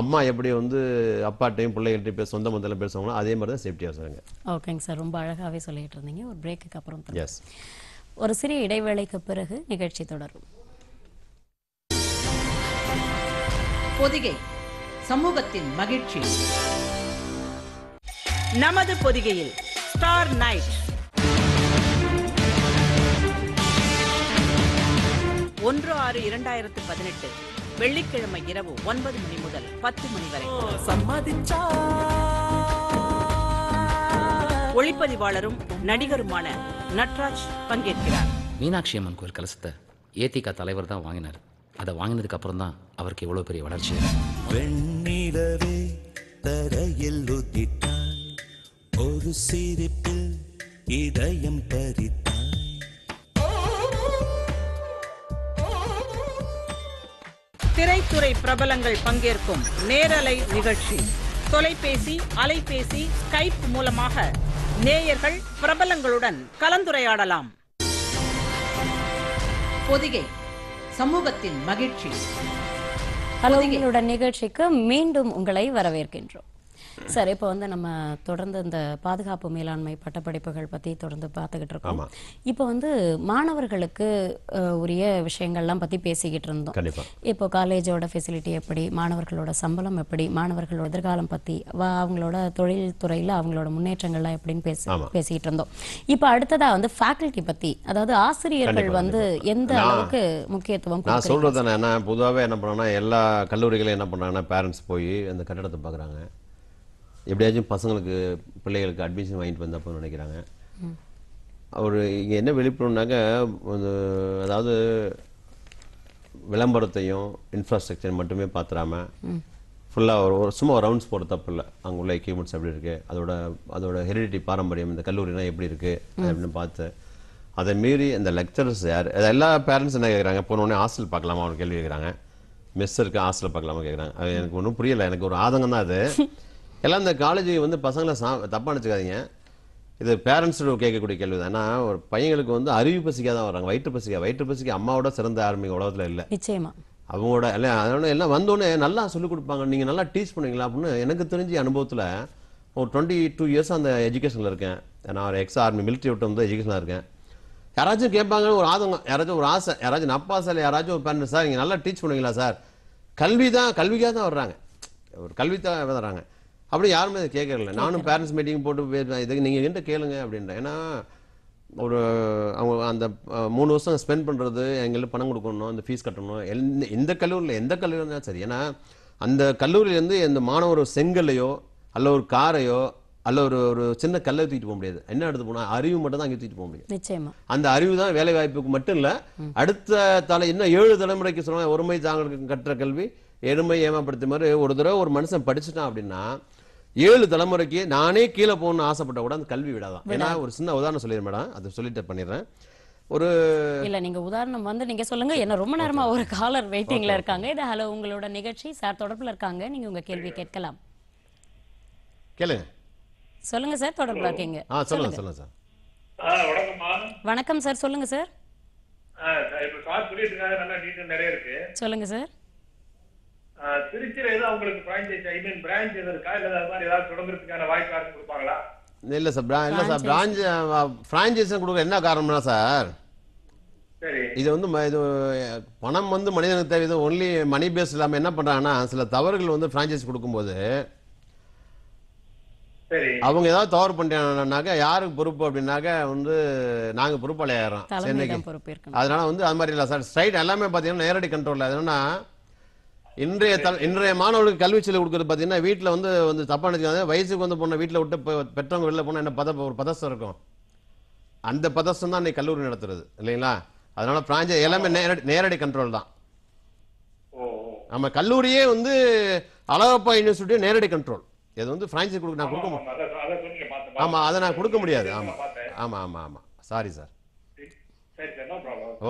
அம்மா எப்படி வந்து அப்பாட்டையும் பிள்ளைகள்ட்டையும் பேச சொந்த மந்தத்தில் பேசுவாங்களோ அதே மாதிரி தான் சேஃப்டியாக சொல்லுங்கள் ஓகேங்க சார் ரொம்ப அழகாகவே சொல்லிட்டு இருந்தீங்க ஒரு பிரேக்குக்கு அப்புறம் எஸ் ஒரு சிறிய இடைவேளைக்கு பிறகு நிகழ்ச்சி தொடரும் பொதிகை சமூகத்தின் மகிழ்ச்சி நமது பொதிகையில் ஸ்டார் நைட் ஒன்று ஆறு இரண்டாயிரத்து பதினெட்டு வெள்ளிக்கிழமை இரவு ஒன்பது மணி முதல் பத்து மணி வரை சம்மதிச்சா ஒளிப்பதிவாளரும் நடிகருமான நட்ராஜ் பங்கேற்கிறார் மீனாட்சி அம்மன் கோயில் கலசத்தை ஏத்திகா தலைவர் தான் வாங்கினார் அதை வாங்கினதுக்கு அப்புறம் தான் அவருக்கு எவ்வளவு பெரிய வளர்ச்சி வெண்ணிலவே தரையில் ஒரு சிரிப்பில் இதயம் பறித்தான் திரைத்துறை பிரபலங்கள் பங்கேற்கும் நேரலை நிகழ்ச்சி தொலைபேசி அலைபேசி ஸ்கைப் மூலமாக நேயர்கள் பிரபலங்களுடன் கலந்துரையாடலாம் பொதிகை சமூகத்தின் மகிழ்ச்சி நிகழ்ச்சிக்கு மீண்டும் உங்களை வரவேற்கின்றோம் சார் இப்போ வந்து நம்ம தொடர்ந்து இந்த பாதுகாப்பு மேலாண்மை பட்டப்படிப்புகள் பற்றி தொடர்ந்து பார்த்துக்கிட்டு இருக்கோம் இப்போ வந்து மாணவர்களுக்கு உரிய விஷயங்கள்லாம் பற்றி பேசிக்கிட்டு இருந்தோம் இப்போ காலேஜோட ஃபெசிலிட்டி எப்படி மாணவர்களோட சம்பளம் எப்படி மாணவர்களோட எதிர்காலம் பற்றி அவங்களோட தொழில் துறையில் அவங்களோட முன்னேற்றங்கள்லாம் எப்படின்னு பேசி பேசிக்கிட்டு இருந்தோம் இப்போ அடுத்ததாக வந்து ஃபேக்கல்ட்டி பற்றி அதாவது ஆசிரியர்கள் வந்து எந்த அளவுக்கு முக்கியத்துவம் நான் என்ன பொதுவாகவே என்ன பண்ணா எல்லா கல்லூரிகளையும் என்ன பண்ணாங்கன்னா பேரண்ட்ஸ் போய் அந்த கட்டடத்தை பார்க்குறாங்க எப்படியாச்சும் பசங்களுக்கு பிள்ளைகளுக்கு அட்மிஷன் வாங்கிட்டு வந்தப்போ நினைக்கிறாங்க அவர் இங்கே என்ன விழிப்புணர்னாக்க அதாவது விளம்பரத்தையும் இன்ஃப்ராஸ்ட்ரக்சர் மட்டுமே பார்த்துடாம ஃபுல்லாக ஒரு ஒரு சும்மா ரவுண்ட்ஸ் போட தப்பு இல்லை அங்கே உள்ள எக்யூப்மெண்ட்ஸ் எப்படி இருக்குது அதோட அதோட ஹெரிடிட்டி பாரம்பரியம் இந்த கல்லூரினா எப்படி இருக்குது அப்படின்னு பார்த்து அதை மீறி அந்த லெக்சரர்ஸ் யார் அது எல்லா பேரண்ட்ஸ் என்ன கேட்குறாங்க போனோடனே ஹாஸ்டல் பார்க்கலாமா அவங்க கேள்வி கேட்குறாங்க மெஸ் இருக்கு ஹாஸ்டல் பார்க்கலாமா கேட்குறாங்க அது எனக்கு ஒன்றும் புரியலை எனக்கு ஒரு ஆதங்கம் தான் அது எல்லாம் இந்த காலேஜ் வந்து பசங்களை சா தப்பாக நினச்சிக்காதீங்க இது பேரண்ட்ஸோட கேட்கக்கூடிய கேள்வி தான் ஏன்னா ஒரு பையங்களுக்கு வந்து அறிவு பசிக்காக தான் வராங்க வயிற்று பசிக்கா வயிற்று பசிக்க அம்மாவோட சிறந்த ஆரம்பிக்க உலகத்தில் இல்லை நிச்சயமா அவங்களோட இல்லை அதனால எல்லாம் வந்தோடனே நல்லா சொல்லிக் கொடுப்பாங்க நீங்கள் நல்லா டீச் பண்ணுவீங்களா அப்படின்னு எனக்கு தெரிஞ்ச அனுபவத்தில் ஒரு டுவெண்ட்டி டூ இயர்ஸ் அந்த எஜுகேஷனில் இருக்கேன் நான் ஒரு எக்ஸ் ஆர்மி மிலிட்ரி விட்டு வந்து எஜுகேஷனில் இருக்கேன் யாராச்சும் கேட்பாங்கன்னு ஒரு ஆதங்கம் யாராச்சும் ஒரு ஆசை யாராச்சும் அப்பா சார் யாராச்சும் ஒரு பேரண்ட் சார் நீங்கள் நல்லா டீச் பண்ணுவீங்களா சார் கல்வி தான் கல்விக்காக தான் வர்றாங்க ஒரு கல்வி தான் வர்றாங்க அப்படி யாருமே அதை கேட்கறல நானும் பேரண்ட்ஸ் மீட்டிங் போட்டு இதுக்கு நீங்கள் என்கிட்ட கேளுங்க அப்படின்றேன் ஏன்னா ஒரு அவங்க அந்த மூணு வருஷம் ஸ்பெண்ட் பண்ணுறது எங்களுக்கு பணம் கொடுக்கணும் அந்த ஃபீஸ் கட்டணும் எந்த இந்த கல்லூரியில் எந்த கல்லூரினா சரி ஏன்னா அந்த கல்லூரியிலேருந்து இந்த மாணவர் செங்கல்லையோ அல்ல ஒரு காரையோ அல்ல ஒரு ஒரு சின்ன கல்லை தூக்கிட்டு போக முடியாது என்ன எடுத்து போனால் அறிவு மட்டும் தான் அங்கே தூக்கிட்டு போக முடியும் நிச்சயமா அந்த அறிவு தான் வேலை வாய்ப்புக்கு மட்டும் இல்லை அடுத்த தலை இன்னும் ஏழு தலைமுறைக்கு சொல்லுவாங்க ஒருமை தாங்களுக்கு கற்ற கல்வி எருமை ஏமாப்படுத்த மாதிரி ஒரு தடவை ஒரு மனுஷன் படிச்சுட்டான் அப்படின்னா ஏழு தலைமுறைக்கு நானே கீழே போகணும்னு ஆசைப்பட்ட கூட அந்த கல்வி விடாதான் ஏன்னா ஒரு சின்ன உதாரணம் சொல்லிடுறேன் மேடம் அது சொல்லிட்டு பண்ணிடுறேன் ஒரு இல்ல நீங்க உதாரணம் வந்து நீங்க சொல்லுங்க என்ன ரொம்ப நேரமா ஒரு காலர் வெயிட்டிங்ல இருக்காங்க இது ஹலோ உங்களோட நிகழ்ச்சி சார் தொடர்புல இருக்காங்க நீங்க உங்க கேள்வி கேட்கலாம் கேளுங்க சொல்லுங்க சார் தொடர்புல இருக்கீங்க ஆ சொல்லுங்க சொல்லுங்க சார் வணக்கம் சார் சொல்லுங்க சார் சொல்லுங்க சார் திருச்சியில ஏதாவது அவங்களுக்கு பிரான்ச்சைஸ் ஐ மீன் பிரான்ச் எது இருக்கா இல்ல அது மாதிரி ஏதாவது தொடங்குறதுக்கான வாய்ப்பு யாரும் கொடுப்பாங்களா இல்ல சார் இல்ல சார் பிரான்ச் பிரான்ச்சைஸ் கொடுக்க என்ன காரணம்னா சார் இது வந்து இது பணம் வந்து மனிதனுக்கு தேவை ஒன்லி மணி பேஸ் இல்லாமல் என்ன பண்ணுறாங்கன்னா சில தவறுகள் வந்து ஃப்ரான்ச்சைஸ் கொடுக்கும்போது அவங்க ஏதாவது தவறு பண்ணிட்டாங்கனாக்கா யாருக்கு பொறுப்பு அப்படின்னாக்க வந்து நாங்கள் பொறுப்பாளி ஆயிடுறோம் சென்னைக்கு அதனால வந்து அது மாதிரி இல்லை சார் ஸ்ட்ரைட் எல்லாமே பார்த்தீங்கன்னா நேரடி கண்ட்ரோலில் அது என்னன்னா இன்றைய இன்றைய மாணவர்களுக்கு கல்வி சொல்லி கொடுக்குறது பார்த்தீங்கன்னா வீட்டில் வந்து வந்து தப்பான வயசுக்கு வந்து போன வீட்டில் விட்டு பெற்றவங்க வெளில போனால் என்ன பத ஒரு பதசம் இருக்கும் அந்த பதசம் தான் இன்னைக்கு கல்லூரி நடத்துறது இல்லைங்களா அதனால பிராஞ்ச எல்லாமே நேரடி நேரடி கண்ட்ரோல் தான் நம்ம கல்லூரியே வந்து அழகப்பா யூனிவர்சிட்டியும் நேரடி கண்ட்ரோல் இது வந்து பிரான்சைஸ் கொடுக்க நான் கொடுக்க முடியும் ஆமாம் அதை நான் கொடுக்க முடியாது ஆமாம் ஆமாம் ஆமாம் ஆமாம் sorry sir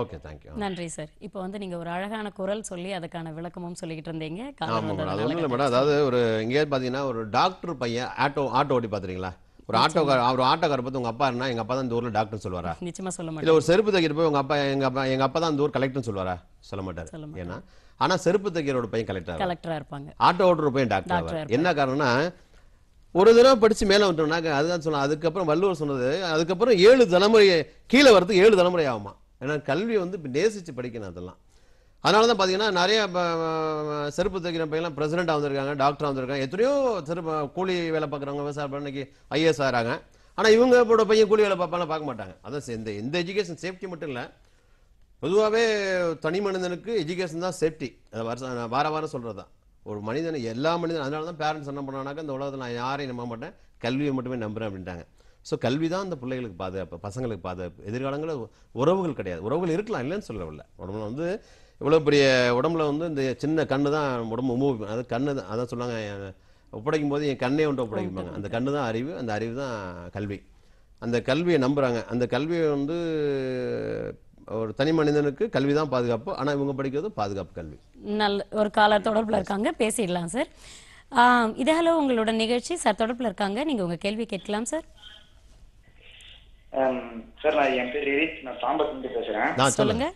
okay thank you நன்றி சார் இப்போ வந்து நீங்க ஒரு அழகான குரல் சொல்லி அதுக்கான விளக்கமும் சொல்லிக்கிட்டு இருந்தீங்க அது ஒன்றும் இல்லை மேடம் அதாவது ஒரு எங்கேயாவது பாத்தீங்கன்னா ஒரு டாக்டர் பையன் ஆட்டோ ஆட்டோ ஓடி பாத்துறீங்களா ஒரு ஆட்டோக்கார ஒரு ஆட்டோக்கார பார்த்து உங்க அப்பா இருந்தா எங்க அப்பா தான் இந்த ஊர்ல டாக்டர் சொல்லுவாரா நிச்சயமா சொல்ல மாட்டார் இல்ல ஒரு செருப்பு தைக்கிற போய் உங்க அப்பா எங்க அப்பா எங்க அப்பா தான் இந்த ஊர் கலெக்டர் சொல்லுவாரா சொல்ல மாட்டார் ஏன்னா ஆனா செருப்பு தைக்கிறோட பையன் கலெக்டர் கலெக்டரா இருப்பாங்க ஆட்டோ ஓட்டுற பையன் டாக்டர் என்ன காரணம்னா ஒரு தடவை படிச்சு மேல வந்துட்டோம்னாக்க அதுதான் சொன்னா அதுக்கப்புறம் வள்ளுவர் சொன்னது அதுக்கப்புறம் ஏழு தலைமுறை கீழே வரதுக்கு ஏழு தலைமுறை ஆகுமா ஏன்னா கல்வி வந்து இப்போ நேசித்து படிக்கணும் அதெல்லாம் அதனால தான் பார்த்தீங்கன்னா நிறைய செருப்பு தைக்கிற பையன்லாம் பிரசிடண்டாக வந்திருக்காங்க டாக்டராக வந்திருக்காங்க எத்தனையோ செருப்பு கூலி வேலை பார்க்குறவங்க விவசாயம் பண்ணிக்கு ஐஏஎஸ் ஆகிறாங்க ஆனால் இவங்க கூட பையன் கூலி வேலை பார்ப்பாங்க பார்க்க மாட்டாங்க அதான் இந்த இந்த எஜுகேஷன் சேஃப்டி மட்டும் இல்லை பொதுவாகவே தனி மனிதனுக்கு எஜுகேஷன் தான் சேஃப்டி அதை வருஷம் வார வாரம் சொல்கிறது தான் ஒரு மனிதன் எல்லா மனிதன் அதனால தான் பேரண்ட்ஸ் என்ன பண்ணானாக்கா இந்த உலகத்தில் நான் யாரையும் நம்ப மாட்டேன் கல்வியை மட்டுமே நம்புகிறேன் அப்படின்ட்டாங்க ஸோ கல்வி தான் அந்த பிள்ளைகளுக்கு பாதுகாப்பு பசங்களுக்கு பாதுகாப்பு எதிர்காலங்களில் உறவுகள் கிடையாது உறவுகள் இருக்கலாம் இல்லைன்னு சொல்லவில்லை உடம்புல வந்து இவ்வளோ பெரிய உடம்புல வந்து இந்த சின்ன கண்ணு தான் உடம்பு மூவ் அது கண்ணு தான் அதான் சொன்னாங்க ஒப்படைக்கும் போது என் கண்ணே ஒன்று ஒப்படைக்கும்பாங்க அந்த கண்ணு தான் அறிவு அந்த அறிவு தான் கல்வி அந்த கல்வியை நம்புகிறாங்க அந்த கல்வியை வந்து ஒரு தனி மனிதனுக்கு கல்வி தான் பாதுகாப்பு ஆனால் இவங்க படிக்கிறது பாதுகாப்பு கல்வி நல்ல ஒரு காலர் தொடர்பில் இருக்காங்க பேசிடலாம் சார் இதே உங்களோட நிகழ்ச்சி சார் தொடர்பில் இருக்காங்க நீங்கள் உங்கள் கேள்வி கேட்கலாம் சார் சார் um, நான் என் பேர் நான் பேசுகிறேன் சொல்லுங்க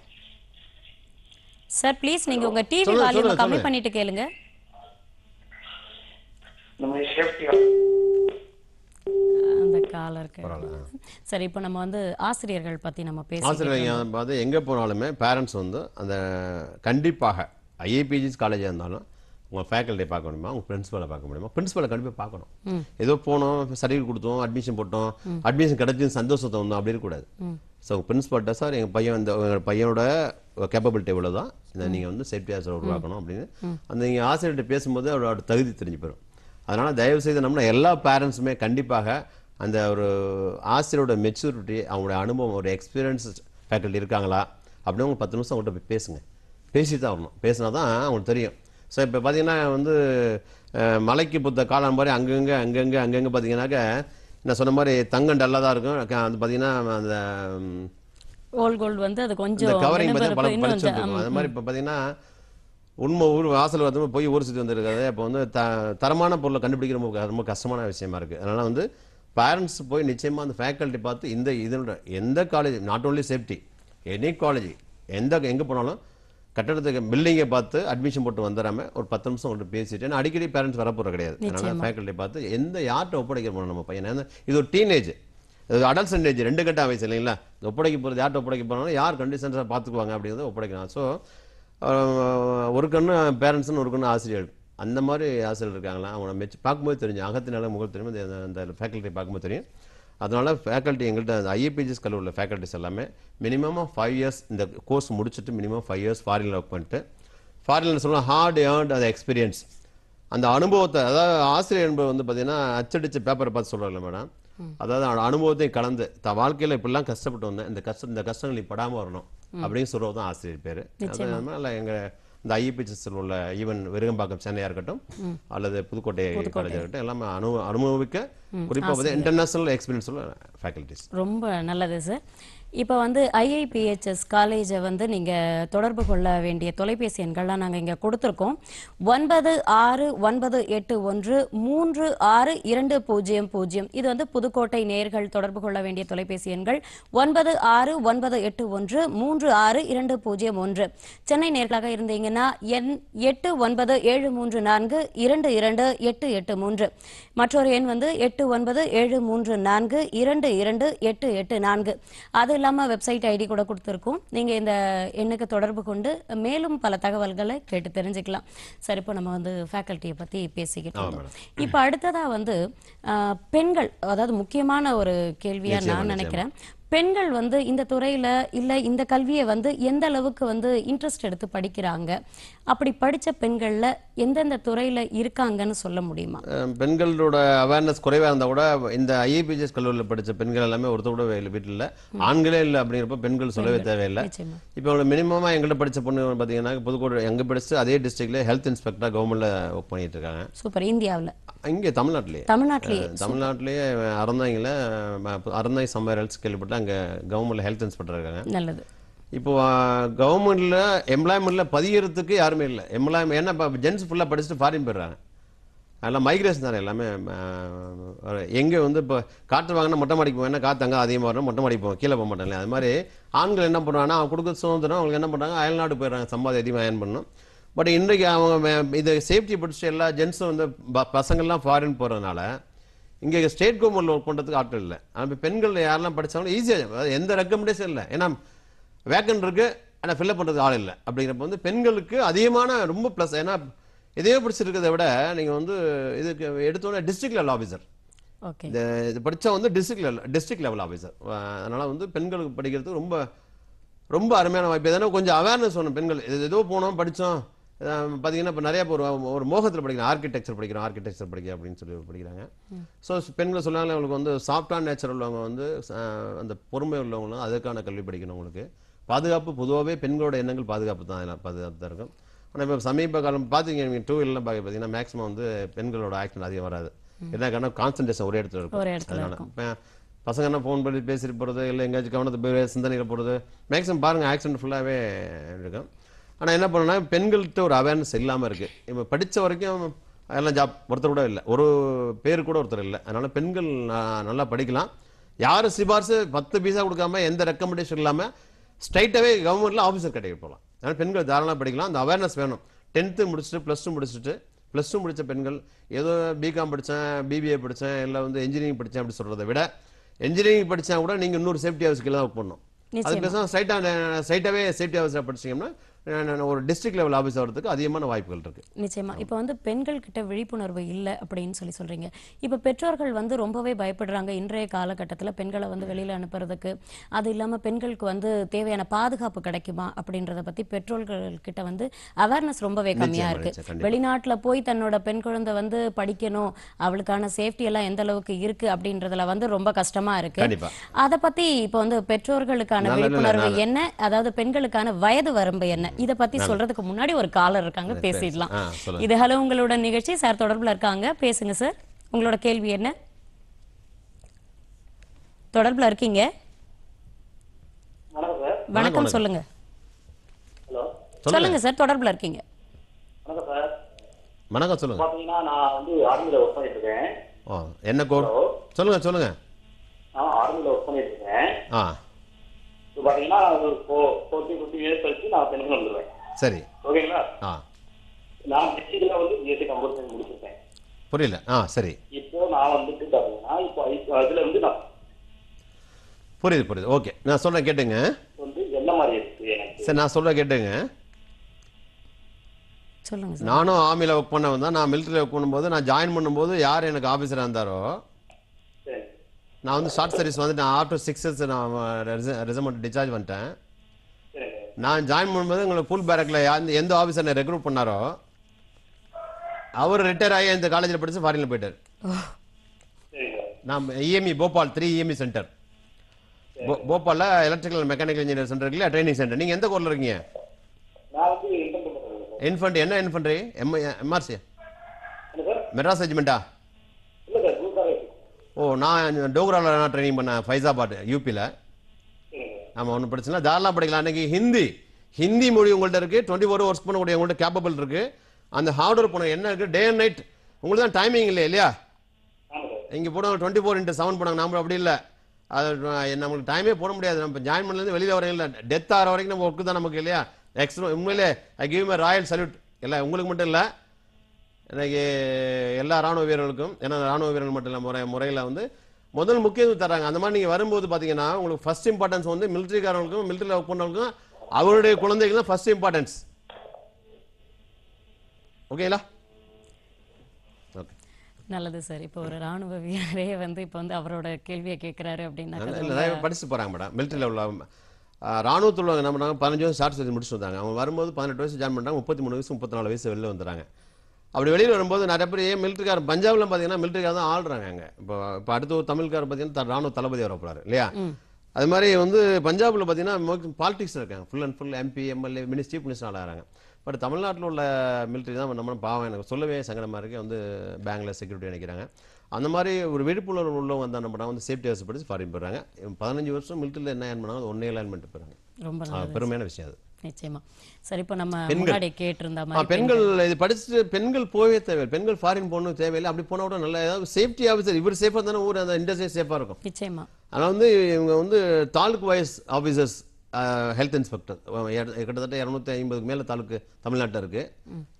சார் ப்ளீஸ் நீங்க உங்க டிவி வால்யூம் கம்மி பண்ணிட்டு கேளுங்க நம்ம அந்த காலம் இருக்கு சரி இப்போ நம்ம வந்து ஆசிரியர்கள் பத்தி நம்ம பேச ஆசிரியர் போனாலுமே பேரண்ட்ஸ் வந்து அந்த கண்டிப்பாக ஐஏபிஜிஸ் காலேஜா இருந்தாலும் உங்கள் ஃபேக்கல்ட்டியை பார்க்க முடியுமா உங்கள் பிரின்ஸ்பலை பார்க்க முடியுமா பிரின்ஸ்பலை கண்டிப்பாக பார்க்கணும் ஏதோ போனோம் சர்டிஃபிகேட் கொடுத்தோம் அட்மிஷன் போட்டோம் அட்மிஷன் கிடைச்சி சந்தோஷத்தை வந்தோம் அப்படி இருக்கக்கூடாது ஸோ பிரின்ஸ்பல்ட்ட சார் எங்கள் பையன் வந்து எங்கள் பையனோட கேப்பபிலிட்டி இவ்வளோ தான் இதை நீங்கள் வந்து சேஃப்டி சார் உருவாக்கணும் அப்படின்னு அந்த நீங்கள் ஆசிரியர்கிட்ட பேசும்போது அவரோட தகுதி தெரிஞ்சு போயிடும் அதனால் தயவுசெய்து நம்ம எல்லா பேரண்ட்ஸுமே கண்டிப்பாக அந்த ஒரு ஆசிரியரோட மெச்சூரிட்டி அவங்களுடைய அனுபவம் ஒரு எக்ஸ்பீரியன்ஸ் ஃபேக்கல்ட்டி இருக்காங்களா அப்படின்னு அவங்க பத்து நிமிஷம் அவங்கள்ட்ட போய் பேசுங்க பேசி தான் வரணும் பேசினா தான் அவங்களுக்கு தெரியும் ஸோ இப்போ பார்த்தீங்கன்னா வந்து மலைக்கு புத்த காலம் மாதிரி அங்கங்கே அங்கங்கே அங்கங்கே பார்த்தீங்கன்னாக்க நான் சொன்ன மாதிரி தங்கம் டல்லாக தான் இருக்கும் அது பார்த்தீங்கன்னா அந்த ஓல் கோல்டு வந்து அது கொஞ்சம் கவரிங் பார்த்தீங்கன்னா பழம் அது மாதிரி இப்போ பார்த்தீங்கன்னா உண்மை ஊர் வாசல் வந்து போய் ஊர் சுற்றி வந்துருக்காது இப்போ வந்து த தரமான பொருளை கண்டுபிடிக்கிற ரொம்ப ரொம்ப கஷ்டமான விஷயமா இருக்குது அதனால் வந்து பேரண்ட்ஸ் போய் நிச்சயமாக அந்த ஃபேக்கல்ட்டி பார்த்து இந்த இதனோட எந்த college not only safety any college எந்த எங்கே போனாலும் கட்டடத்துக்கு பில்டிங்கை பார்த்து அட்மிஷன் போட்டு வந்துடாம ஒரு பத்து நிமிஷம் உங்கள்கிட்ட பேசிட்டு அடிக்கடி பேரண்ட்ஸ் வரப்போகிற கிடையாது அதனால ஃபேக்கல்ட்டி பார்த்து எந்த யார்கிட்ட ஒப்படைக்க போகணும் நம்ம பையன் ஏன்னா இது ஒரு டீனேஜ் இது அடல்சன்ட் ஏஜ் ரெண்டு கட்ட வயசு இல்லைங்களா ஒப்படைக்க போகிறது யார்கிட்ட ஒப்படைக்க போனாலும் யார் கண்டிஷன்ஸாக பார்த்துக்குவாங்க அப்படிங்கிறத ஒப்படைக்கலாம் ஸோ ஒரு கண்ணு பேரண்ட்ஸ்னு ஒரு கண்ணு ஆசிரியர் அந்த மாதிரி ஆசிரியர் இருக்காங்களா அவனை மெச்சு பார்க்கும்போது தெரிஞ்சு அகத்தினால முகத்தினால அந்த ஃபேக்கல்ட்டி பார்க்கும்போது தெரியும் அதனால் ஃபேக்கல்ட்டி எங்கள்கிட்ட அந்த ஐஏபிஜிஎஸ் கல்லூரியில் ஃபேக்கல்ட்டிஸ் எல்லாமே மினிமமாக ஃபைவ் இயர்ஸ் இந்த கோர்ஸ் முடிச்சுட்டு மினிமம் ஃபைவ் இயர்ஸ் ஃபாரினில் ஒர்க் பண்ணிட்டு ஃபாரினில் சொல்லலாம் ஹார்ட் ஏர்ன்ட் அந்த எக்ஸ்பீரியன்ஸ் அந்த அனுபவத்தை அதாவது ஆசிரியர் என்பது வந்து பார்த்தீங்கன்னா அச்சடித்த பேப்பரை பார்த்து சொல்கிறல மேடம் அதாவது அனுபவத்தையும் கலந்து த வாழ்க்கையில் இப்படிலாம் கஷ்டப்பட்டு வந்தேன் இந்த கஷ்டம் இந்த கஷ்டங்கள் நீ படாமல் வரணும் அப்படின்னு சொல்கிறது தான் ஆசிரியர் பேர் அதனால எங்கள் இந்த ஐபிஎஸ்எஸ்ல உள்ள ஈவன் விருகம்பாக்கம் சென்னையா இருக்கட்டும் அல்லது புதுக்கோட்டை காலேஜ் இருக்கட்டும் எல்லாமே அனு அனுபவிக்க குறிப்பாக இன்டர்நேஷனல் எக்ஸ்பீரியன்ஸ் உள்ள ஃபேக்கல்டிஸ் ரொம்ப நல்லது சார் இப்போ வந்து ஐஐபிஹெச்எஸ் காலேஜை வந்து நீங்கள் தொடர்பு கொள்ள வேண்டிய தொலைபேசி எண்கள்லாம் நாங்கள் இங்கே கொடுத்துருக்கோம் ஒன்பது ஆறு ஒன்பது எட்டு ஒன்று மூன்று ஆறு இரண்டு பூஜ்ஜியம் பூஜ்ஜியம் இது வந்து புதுக்கோட்டை நேர்கள் தொடர்பு கொள்ள வேண்டிய தொலைபேசி எண்கள் ஒன்பது ஆறு ஒன்பது எட்டு ஒன்று மூன்று ஆறு இரண்டு பூஜ்ஜியம் ஒன்று சென்னை நேர்களாக இருந்தீங்கன்னா எண் எட்டு ஒன்பது ஏழு மூன்று நான்கு இரண்டு இரண்டு எட்டு எட்டு மூன்று மற்றொரு எண் வந்து எட்டு ஒன்பது ஏழு மூன்று நான்கு இரண்டு இரண்டு எட்டு எட்டு நான்கு அது இல்லாமல் வெப்சைட் ஐடி கூட கொடுத்துருக்கோம் நீங்கள் இந்த எண்ணுக்கு தொடர்பு கொண்டு மேலும் பல தகவல்களை கேட்டு தெரிஞ்சுக்கலாம் சரி இப்போ நம்ம வந்து ஃபேக்கல்ட்டியை பற்றி பேசிக்கிட்டு இருந்தோம் இப்போ அடுத்ததாக வந்து பெண்கள் அதாவது முக்கியமான ஒரு கேள்வியாக நான் நினைக்கிறேன் பெண்கள் வந்து இந்த துறையில் இல்லை இந்த கல்வியை வந்து எந்த அளவுக்கு வந்து இன்ட்ரெஸ்ட் எடுத்து படிக்கிறாங்க அப்படி படித்த பெண்களில் எந்தெந்த துறையில் இருக்காங்கன்னு சொல்ல முடியுமா பெண்களோட அவேர்னஸ் குறைவாக இருந்தால் கூட இந்த ஐஏபிஜிஎஸ் கல்லூரியில் படித்த பெண்கள் எல்லாமே ஒருத்தர் கூட வீட்டில் ஆண்களே இல்லை அப்படிங்கிறப்ப பெண்கள் சொல்லவே தேவையில்லை இப்போ மினிமமாக எங்கள்கிட்ட படித்த பொண்ணு பார்த்தீங்கன்னா புதுக்கோட்டை எங்கே படிச்சு அதே டிஸ்ட்ரிக்ட்ல ஹெல்த் இன்ஸ்பெக்டராக கவர்மெண்ட்ல ஒர்க் பண்ணிட்டு இருக்காங்க சூப்பர் இந்தியாவில் இங்கே தமிழ்நாட்டிலேயே தமிழ்நாட்டிலேயே தமிழ்நாட்டிலேயே அறந்தாங்கில் அறந்தாய் சம்வேர் கேள்விப்பட்டேன் அங்கே கவர்மெண்ட்டில் ஹெல்த் இன்ஸ்பெக்டர் இருக்காங்க நல்லது இப்போ கவர்மெண்ட்டில் எம்ப்ளாய்மெண்ட்டில் பதியறதுக்கு யாருமே இல்லை எம்ப்ளாய்மெண்ட் ஏன்னா இப்போ ஜென்ஸ் ஃபுல்லாக படிச்சுட்டு ஃபாரின் போயிடுறாங்க அதெல்லாம் மைக்ரேஷன் தானே எல்லாமே எங்கே வந்து இப்போ காற்று வாங்கினா மொட்டை மாடிக்கு போவேன் காத்தாங்க அதிகமாக வரணும் மொட்டை மாடிக்கு போவோம் கீழே போக மாட்டாங்க அது மாதிரி ஆண்கள் என்ன பண்ணுவாங்கன்னா அவங்க கொடுக்க சுதந்திரம் அவங்களுக்கு என்ன பண்ணுறாங்க அயல்நாடு போயிடுறாங்க சம்பாதி அதிகமாக ஏன் பண்ணணும் பட் இன்றைக்கு அவங்க இதை சேஃப்டி பிடிச்சி எல்லா ஜென்ஸும் வந்து ப பசங்கள்லாம் ஃபாரின் போகிறதுனால இங்கே ஸ்டேட் கவர்மெண்ட்ல ஒர்க் பண்ணுறதுக்கு ஆட்கள் இல்லை ஆனால் பெண்கள் யாரெல்லாம் படித்தாலும் ஈஸியாக எந்த ரெக்கமெண்டேஷன் இல்லை ஏன்னா வேக்கன் இருக்கு ஆனால் ஃபில்லப் பண்ணுறதுக்கு ஆள் இல்லை அப்படிங்கிறப்ப வந்து பெண்களுக்கு அதிகமான ரொம்ப ப்ளஸ் ஏன்னா இதையே பிடிச்சிருக்கிறத விட நீங்கள் வந்து இதுக்கு எடுத்தோடனே டிஸ்ட்ரிக்ட் லெவல் ஆஃபீஸர் இந்த இது படித்தா வந்து district level district level officer அதனால் வந்து பெண்களுக்கு படிக்கிறதுக்கு ரொம்ப ரொம்ப அருமையான வாய்ப்பு எதனா கொஞ்சம் அவேர்னஸ் ஒன்று பெண்கள் இது ஏதோ போனோம் படித்தோம் பார்த்தீங்கன்னா இப்போ நிறையா ஒரு ஒரு மோகத்தில் படிக்கிறோம் ஆர்கிடெக்சர் படிக்கிறோம் ஆர்கிடெக்சர் படிக்க அப்படின்னு சொல்லி படிக்கிறாங்க ஸோ பெண்களை சொன்னாலும் அவங்களுக்கு வந்து சாஃப்டான நேச்சர் உள்ளவங்க வந்து அந்த பொறுமை உள்ளவங்களும் அதுக்கான கல்வி படிக்கணும் உங்களுக்கு பாதுகாப்பு பொதுவாகவே பெண்களோட எண்ணங்கள் பாதுகாப்பு தான் பாதுகாப்பு தான் இருக்கும் ஆனால் இப்போ சமீப காலம் பார்த்தீங்க நீங்கள் டூ வீலர்லாம் பார்க்க பார்த்தீங்கன்னா மேக்ஸிமம் வந்து பெண்களோட ஆக்ஷன் அதிகம் வராது என்ன காரணம் கான்சன்ட்ரேஷன் ஒரே இடத்துல இருக்கும் அதனால இப்போ பசங்கன்னா ஃபோன் பண்ணி பேசிட்டு போகிறது இல்லை எங்கேயாச்சும் கவனத்தை சிந்தனைகள் போகிறது மேக்ஸிமம் பாருங்கள் ஆக்சிடென்ட் ஃபுல்லாகவே இருக்கும் ஆனால் என்ன பண்ணால் பெண்கள்கிட்ட ஒரு அவேர்னஸ் இல்லாமல் இருக்குது இப்போ படித்த வரைக்கும் எல்லாம் ஜாப் ஒருத்தர் கூட இல்லை ஒரு பேர் கூட ஒருத்தர் இல்லை அதனால் பெண்கள் நல்லா படிக்கலாம் யார் சிபார்சு பத்து பீஸாக கொடுக்காம எந்த ரெக்கமெண்டேஷன் இல்லாமல் ஸ்ட்ரைட்டாகவே கவர்மெண்ட்டில் ஆஃபீஸர் கடைக்கு போகலாம் அதனால் பெண்கள் தாராளமாக படிக்கலாம் அந்த அவேர்னஸ் வேணும் டென்த்து முடிச்சுட்டு ப்ளஸ் டூ முடிச்சுட்டு ப்ளஸ் டூ முடித்த பெண்கள் ஏதோ பிகாம் படித்தேன் பிபிஏ படித்தேன் இல்லை வந்து இன்ஜினியரிங் படித்தேன் அப்படி சொல்கிறத விட இன்ஜினியரிங் படித்தா கூட நீங்கள் இன்னொரு சேஃப்டி ஆஃபீஸ்க்கு எல்லாம் ஒர்க் பண்ணணும் அதுக்கு ஸ்ட்ரைட்டாக ஸ்ட்ரைட்டாகவே சேஃப்டி ஹவுஸில் படிச்சிங்கன்னா ஒரு டிஸ்ட்ரிக்ட் லெவல் ஆஃபீஸ் ஆகிறதுக்கு அதிகமான வாய்ப்புகள் இருக்கு நிச்சயமா இப்போ வந்து பெண்கள் கிட்ட விழிப்புணர்வு இல்லை அப்படின்னு சொல்லி சொல்றீங்க இப்போ பெற்றோர்கள் வந்து ரொம்பவே பயப்படுறாங்க இன்றைய காலகட்டத்தில் பெண்களை வந்து வெளியில் அனுப்புறதுக்கு அது இல்லாமல் பெண்களுக்கு வந்து தேவையான பாதுகாப்பு கிடைக்குமா அப்படின்றத பத்தி பெற்றோர்கள் கிட்ட வந்து அவேர்னஸ் ரொம்பவே கம்மியா இருக்கு வெளிநாட்டில் போய் தன்னோட பெண் குழந்தை வந்து படிக்கணும் அவளுக்கான சேஃப்டி எல்லாம் எந்த அளவுக்கு இருக்கு அப்படின்றதுல வந்து ரொம்ப கஷ்டமா இருக்கு அதை பத்தி இப்போ வந்து பெற்றோர்களுக்கான விழிப்புணர்வு என்ன அதாவது பெண்களுக்கான வயது வரம்பு என்ன இதை பத்தி சொல்றதுக்கு முன்னாடி ஒரு காலர் இருக்காங்க பேசிடலாம் இது ஹலோ உங்களோட நிகழ்ச்சி சார் தொடர்புல இருக்காங்க பேசுங்க சார் உங்களோட கேள்வி என்ன தொடர்புல இருக்கீங்க வணக்கம் சொல்லுங்க சொல்லுங்க சார் தொடர்புல இருக்கீங்க வணக்கம் சொல்லுங்க என்ன கோட் சொல்லுங்க சொல்லுங்க ஆர்மில ஒர்க் பண்ணிட்டு இருக்கேன் இப்போ ஒரு ஃபோர் இயர்ஸ் கழிச்சு நான் வந்துடுவேன் சரி ஓகேங்களா ஆ நான் வந்து பிஎஸ்சி கம்ப்யூட்டர் முடிச்சிருக்கேன் புரியல ஆ சரி இப்போ நான் வந்துட்டு இப்போ வந்து நான் புரியுது புரியுது ஓகே நான் சொல்ல கேட்டுங்க வந்து என்ன மாதிரி இருக்கு சரி நான் சொல்ல கேட்டுங்க சொல்லுங்க நானும் ஆர்மியில் ஒர்க் பண்ண வந்தேன் நான் மிலிட்ரியில் ஒர்க் பண்ணும்போது நான் ஜாயின் பண்ணும்போது யார் எனக்கு ஆஃபீஸராக இருந்தாரோ நான் வந்து ஷார்ட் சர்வீஸ் வந்து நான் ஆட்டோ சிக்ஸஸ் நான் ரிசமெண்ட் டிஸ்சார்ஜ் பண்ணிட்டேன் நான் ஜாயின் பண்ணும்போது உங்களை ஃபுல் பேரக்கில் எந்த எந்த ஆஃபீஸர் ரெக்ரூட் பண்ணாரோ அவர் ரிட்டையர் ஆகி இந்த காலேஜில் படித்து ஃபாரினில் போயிட்டார் நான் EME Bhopal three EME centre போபாலில் எலக்ட்ரிக்கல் மெக்கானிக்கல் இன்ஜினியர் சென்டர் இல்லையா ட்ரைனிங் சென்டர் நீங்கள் எந்த கோரில் இருக்கீங்க இன்ஃபன்ட்ரி என்ன இன்ஃபன்ட்ரி எம் எம்ஆர்சி மெட்ராஸ் ரெஜிமெண்ட்டா ஓ நான் டோக்ராவில் நான் ட்ரைனிங் பண்ணேன் ஃபைசாபாத் யூபியில் ஆமாம் ஒன்றும் பிரச்சனை இல்லை தாராளம் படிக்கலாம் அன்றைக்கி ஹிந்தி ஹிந்தி மொழி உங்கள்கிட்ட இருக்குது டுவெண்ட்டி ஃபோர் ஒர்க் பண்ணக்கூடிய உங்கள்கிட்ட கேப்பபிள் இருக்குது அந்த ஹார்டர் பண்ண என்ன இருக்குது டே அண்ட் நைட் உங்களுக்கு தான் டைமிங் இல்லை இல்லையா இங்கே போடுவாங்க டுவெண்ட்டி ஃபோர் இன்ட்டு செவன் போனாங்க நம்ம அப்படி இல்லை அது நம்மளுக்கு டைமே போட முடியாது நம்ம ஜாயின் பண்ணலேருந்து வெளியில் வரையும் இல்லை டெத் ஆகிற வரைக்கும் நம்ம ஒர்க்கு தான் நமக்கு இல்லையா எக்ஸ்ட்ரா உண்மையிலே I give my royal salute இல்லை உங்களுக்கு மட்டும் இல்லை இன்னைக்கு எல்லா ராணுவ வீரர்களுக்கும் ஏன்னா ராணுவ வீரர்கள் மட்டும் இல்லை முறை முறையில் வந்து முதல் முக்கியத்துவம் தராங்க அந்த மாதிரி நீங்கள் வரும்போது பார்த்தீங்கன்னா உங்களுக்கு ஃபர்ஸ்ட் இம்பார்ட்டன்ஸ் வந்து மிலிட்ரிக்காரர்களுக்கும் மிலிட்ரியில் ஒர்க் பண்ணவங்களுக்கும் அவருடைய குழந்தைகள் தான் ஃபர்ஸ்ட் இம்பார்ட்டன்ஸ் ஓகேங்களா ஓகே நல்லது சார் இப்போ ஒரு ராணுவ வீரரே வந்து இப்போ வந்து அவரோட கேள்வியை கேட்குறாரு அப்படின்னா படிச்சு போகிறாங்க மேடம் மிலிட்ரியில் உள்ள ராணுவத்தில் உள்ளவங்க என்ன பண்ணாங்க பதினஞ்சு வயசு ஷார்ட் முடிச்சு வந்தாங்க அவங்க வரும்போது பதினெட்டு வயசு ஜாயின் பண்ணுறாங்க முப்பத்தி மூணு வயசு முப்பத்தி நாலு வயசு வெளில வந்துடுறாங்க அப்படி வெளியில் வரும்போது நிறைய பேர் ஏன் மிலிட்டரிக்கார் பஞ்சாப்ல பார்த்தீங்கன்னா மிலிட்டரிக்கார் தான் ஆள்றாங்க அங்கே இப்போ இப்போ அடுத்து ஒரு தமிழ்கார் பார்த்தீங்கன்னா ராணுவ தளபதி வரப்போறாரு இல்லையா அது மாதிரி வந்து பஞ்சாப்ல பார்த்தீங்கன்னா பாலிடிக்ஸ் இருக்காங்க full and full MP MLA minister chief minister ஆளாகிறாங்க பட் தமிழ்நாட்டில் உள்ள மிலிட்ரி தான் நம்ம பாவம் எனக்கு சொல்லவே சங்கடமாக இருக்கே வந்து பேங்கில் செக்யூரிட்டி நினைக்கிறாங்க அந்த மாதிரி ஒரு விழிப்புணர்வு உள்ளவங்க வந்து என்ன பண்ணாங்க வந்து சேஃப்டி ஹவுஸ் படித்து ஃபாரின் போயிடுறாங்க பதினஞ்சு வருஷம் மிலிட்ரியில் என்ன ஏன் பண்ணாங்க ஒன்றே பண்ணிட்டு போயிடுறாங்க பெருமையான விஷயம் அது நிச்சயமா சரி இப்போ நம்ம முன்னாடி கேட்டிருந்த மாதிரி பெண்கள் இது படிச்சுட்டு பெண்கள் போவே தேவையில்லை பெண்கள் ஃபாரின் போகணும் தேவையில்லை அப்படி போனா கூட நல்லா ஏதாவது சேஃப்டி ஆஃபீஸர் இவர் சேஃபாக தானே ஊர் அந்த இண்டஸ்ட்ரி சேஃபாக இருக்கும் நிச்சயமா ஆனால் வந்து இவங்க வந்து taluk wise officers health inspector கிட்டத்தட்ட இரநூத்தி ஐம்பதுக்கு மேல தாலுக்கு தமிழ்நாட்டில் இருக்கு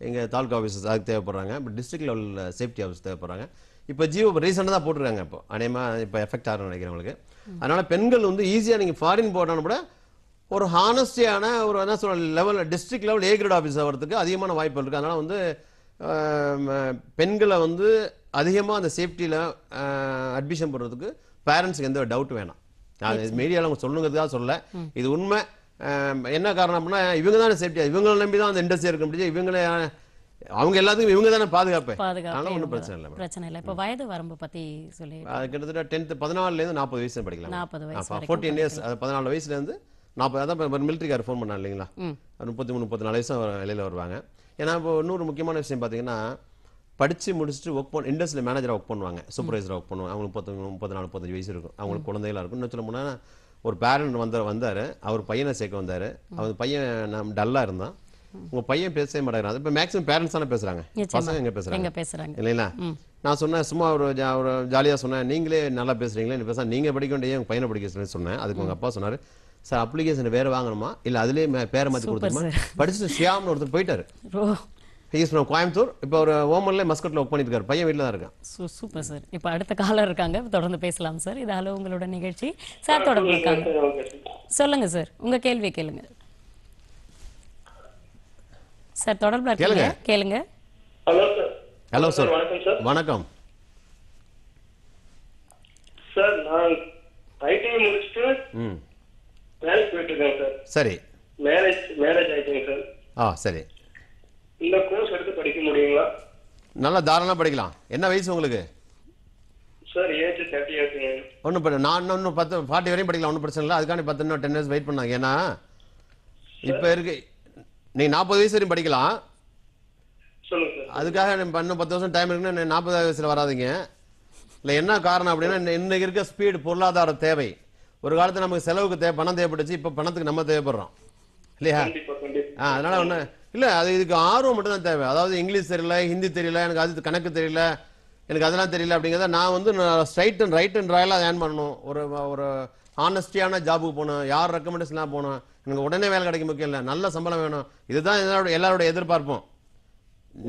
எங்க தாலுக்கு ஆஃபீஸர்ஸ் அதுக்கு தேவைப்படுறாங்க இப்போ டிஸ்ட்ரிக்ட் லெவலில் சேஃப்டி ஆஃபீஸ் தேவைப்படுறாங்க இப்போ ஜியோ ரீசெண்டாக தான் போட்டுருக்காங்க இப்போ அநேகமாக இப்போ எஃபெக்ட் ஆகும் நினைக்கிறேன் அவங்களுக்கு அதனால பெண்கள் வந்து ஈஸியாக நீங்கள் ஃபாரின் போனாலும் கூட ஒரு ஹானஸ்டியான ஒரு என்ன சொல்ல level district level A grade office ஆகிறதுக்கு அதிகமான வாய்ப்புகள் இருக்குது அதனால் வந்து பெண்களை வந்து அதிகமாக அந்த சேஃப்டியில் அட்மிஷன் போடுறதுக்கு பேரண்ட்ஸுக்கு எந்த டவுட் வேணாம் அது மீடியாவில் அவங்க சொல்லுங்கிறதுக்காக சொல்ல இது உண்மை என்ன காரணம் அப்படின்னா இவங்க தானே சேஃப்டி இவங்களை நம்பி தான் அந்த இண்டஸ்ட்ரி இருக்க முடியாது இவங்களே அவங்க எல்லாத்துக்கும் இவங்க தானே பாதுகாப்பு அதனால ஒன்றும் பிரச்சனை இல்லை பிரச்சனை இல்லை இப்போ வயது வரம்பு பற்றி சொல்லி கிட்டத்தட்ட டென்த்து பதினாலுலேருந்து நாற்பது வயசு படிக்கலாம் நாற்பது வயசு ஃபோர்டீன் இயர்ஸ் பதினாலு வயசுலேருந்து நாற்பது அதான் மிலிட்ரிக்கார் ஃபோன் பண்ணார் இல்லைங்களா முப்பத்தி மூணு முப்பத்தி நாலு வயசு இலையில் வருவாங்க ஏன்னா இப்போ இன்னொரு முக்கியமான விஷயம் பார்த்தீங்கன்னா படித்து முடிச்சுட்டு ஒர்க் பண்ண இண்டஸ்ட்ரியில் மேனேஜராக ஒர்க் பண்ணுவாங்க சூப்பர்வைசராக ஒர்க் பண்ணுவாங்க அவங்களுக்கு முப்பத்தி முப்பத்தி நாலு முப்பத்தஞ்சு வயசு இருக்கும் அவங்களுக்கு குழந்தைகளாக இருக்கும் இன்னும் சொல்ல போனால் ஒரு பேரண்ட் வந்தார் வந்தார் அவர் பையனை சேர்க்க வந்தார் அவர் பையன் நம்ம டல்லாக இருந்தான் உங்கள் பையன் பேசவே மாட்டேங்கிறான் இப்போ மேக்ஸிமம் பேரண்ட்ஸ் தானே பேசுகிறாங்க பசங்க எங்கே பேசுகிறாங்க பேசுகிறாங்க இல்லைங்களா நான் சொன்னேன் சும்மா ஒரு ஒரு ஜாலியாக சொன்னேன் நீங்களே நல்லா பேசுகிறீங்களே பேச நீங்கள் படிக்க வேண்டிய உங்கள் பையனை படிக்க சொன்னேன் அதுக்கு உங்கள் அப்பா சொன்னார் சார் அப்ளிகேஷன் வேறு வாங்கணுமா இல்லை அதுலேயே பேரை மாத்தி கொடுத்துருமா படிச்சுட்டு ஷியாம்னு ஒருத்தர் போயிட்டாரு இஸ் ஃப்ரம் கோயம்புத்தூர் இப்போ ஒரு ஓமன்ல மஸ்கட்ல ஒர்க் பண்ணிருக்காரு பையன் வீட்டில் தான் இருக்கான் சூப்பர் சார் இப்போ அடுத்த காலர் இருக்காங்க தொடர்ந்து பேசலாம் சார் இது அளவு உங்களோட நிகழ்ச்சி சார் தொடர்ந்து இருக்காங்க சொல்லுங்க சார் உங்க கேள்வியை கேளுங்க சார் தொடர்பில் கேளுங்க கேளுங்க ஹலோ சார் வணக்கம் சார் நான் ஐடி முடிச்சுட்டு சரி ஆ சரி இந்த கோர்ஸ் எடுத்து படிக்க முடியுங்களா நல்லா தாராளமாக படிக்கலாம் என்ன வயசு உங்களுக்கு சார் ஏஜ் தேர்ட்டி இயர்ஸ் ஒன்றும் பண்ண நான் இன்னும் பத்து ஃபார்ட்டி வரையும் படிக்கலாம் ஒன்றும் பிரச்சனை இல்லை அதுக்காண்டி பத்து இன்னும் டென் இயர்ஸ் வெயிட் பண்ணாங்க ஏன்னா இப்போ இருக்கு நீங்கள் நாற்பது வயசு வரையும் படிக்கலாம் அதுக்காக இன்னும் பத்து வருஷம் டைம் இருக்குன்னு நாற்பதாவது வயசில் வராதிங்க இல்லை என்ன காரணம் அப்படின்னா இன்னைக்கு இருக்க ஸ்பீடு பொருளாதார தேவை ஒரு காலத்தில் நமக்கு செலவுக்கு தேவை பணம் தேவைப்பட்டுச்சு இப்போ பணத்துக்கு நம்ம தேவைப்படுறோம் இல்லையா ஆ அதனால ஒன்று இல்லை அது இதுக்கு ஆர்வம் மட்டும் தான் தேவை அதாவது இங்கிலீஷ் தெரியல ஹிந்தி தெரியல எனக்கு அது கணக்கு தெரியல எனக்கு அதெல்லாம் தெரியல அப்படிங்கிறத நான் வந்து ஸ்ட்ரைட் அண்ட் ரைட் அண்ட் ராயலாக ஏர்ன் பண்ணணும் ஒரு ஒரு ஆனஸ்டியான ஜாபுக்கு போகணும் யார் ரெக்கமெண்டேஷன்லாம் போகணும் எனக்கு உடனே வேலை கிடைக்க முக்கியம் இல்லை நல்ல சம்பளம் வேணும் இதுதான் என்னோட எல்லாரோட எதிர்பார்ப்போம்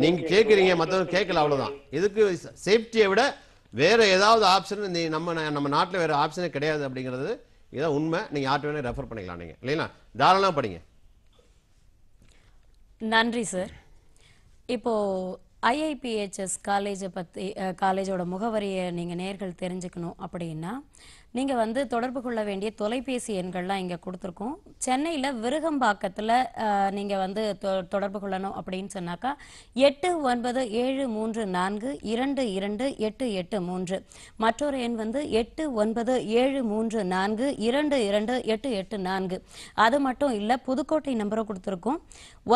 நீங்கள் கேட்குறீங்க மற்றவங்க கேட்கல அவ்வளோதான் இதுக்கு சேஃப்டியை விட வேறு ஏதாவது ஆப்ஷன் நீ நம்ம நம்ம நாட்டில் வேறு ஆப்ஷனே கிடையாது அப்படிங்கிறது இதான் உண்மை நீங்கள் யார்ட்டு வேணும் ரெஃபர் பண்ணிக்கலாம் நீங்கள் இல்லைங்களா தாராளமாக படிங்க நன்றி சார் இப்போது ஐஐபிஹெச்எஸ் காலேஜை பற்றி காலேஜோட முகவரியை நீங்கள் நேர்கள் தெரிஞ்சுக்கணும் அப்படின்னா நீங்கள் வந்து தொடர்பு கொள்ள வேண்டிய தொலைபேசி எண்கள்லாம் இங்கே கொடுத்துருக்கோம் சென்னையில் விருகம்பாக்கத்தில் நீங்கள் வந்து தொடர்பு கொள்ளணும் அப்படின்னு சொன்னாக்கா எட்டு ஒன்பது ஏழு மூன்று நான்கு இரண்டு இரண்டு எட்டு எட்டு மூன்று மற்றொரு எண் வந்து எட்டு ஒன்பது ஏழு மூன்று நான்கு இரண்டு இரண்டு எட்டு எட்டு நான்கு அது மட்டும் இல்லை புதுக்கோட்டை நம்பரும் கொடுத்துருக்கோம்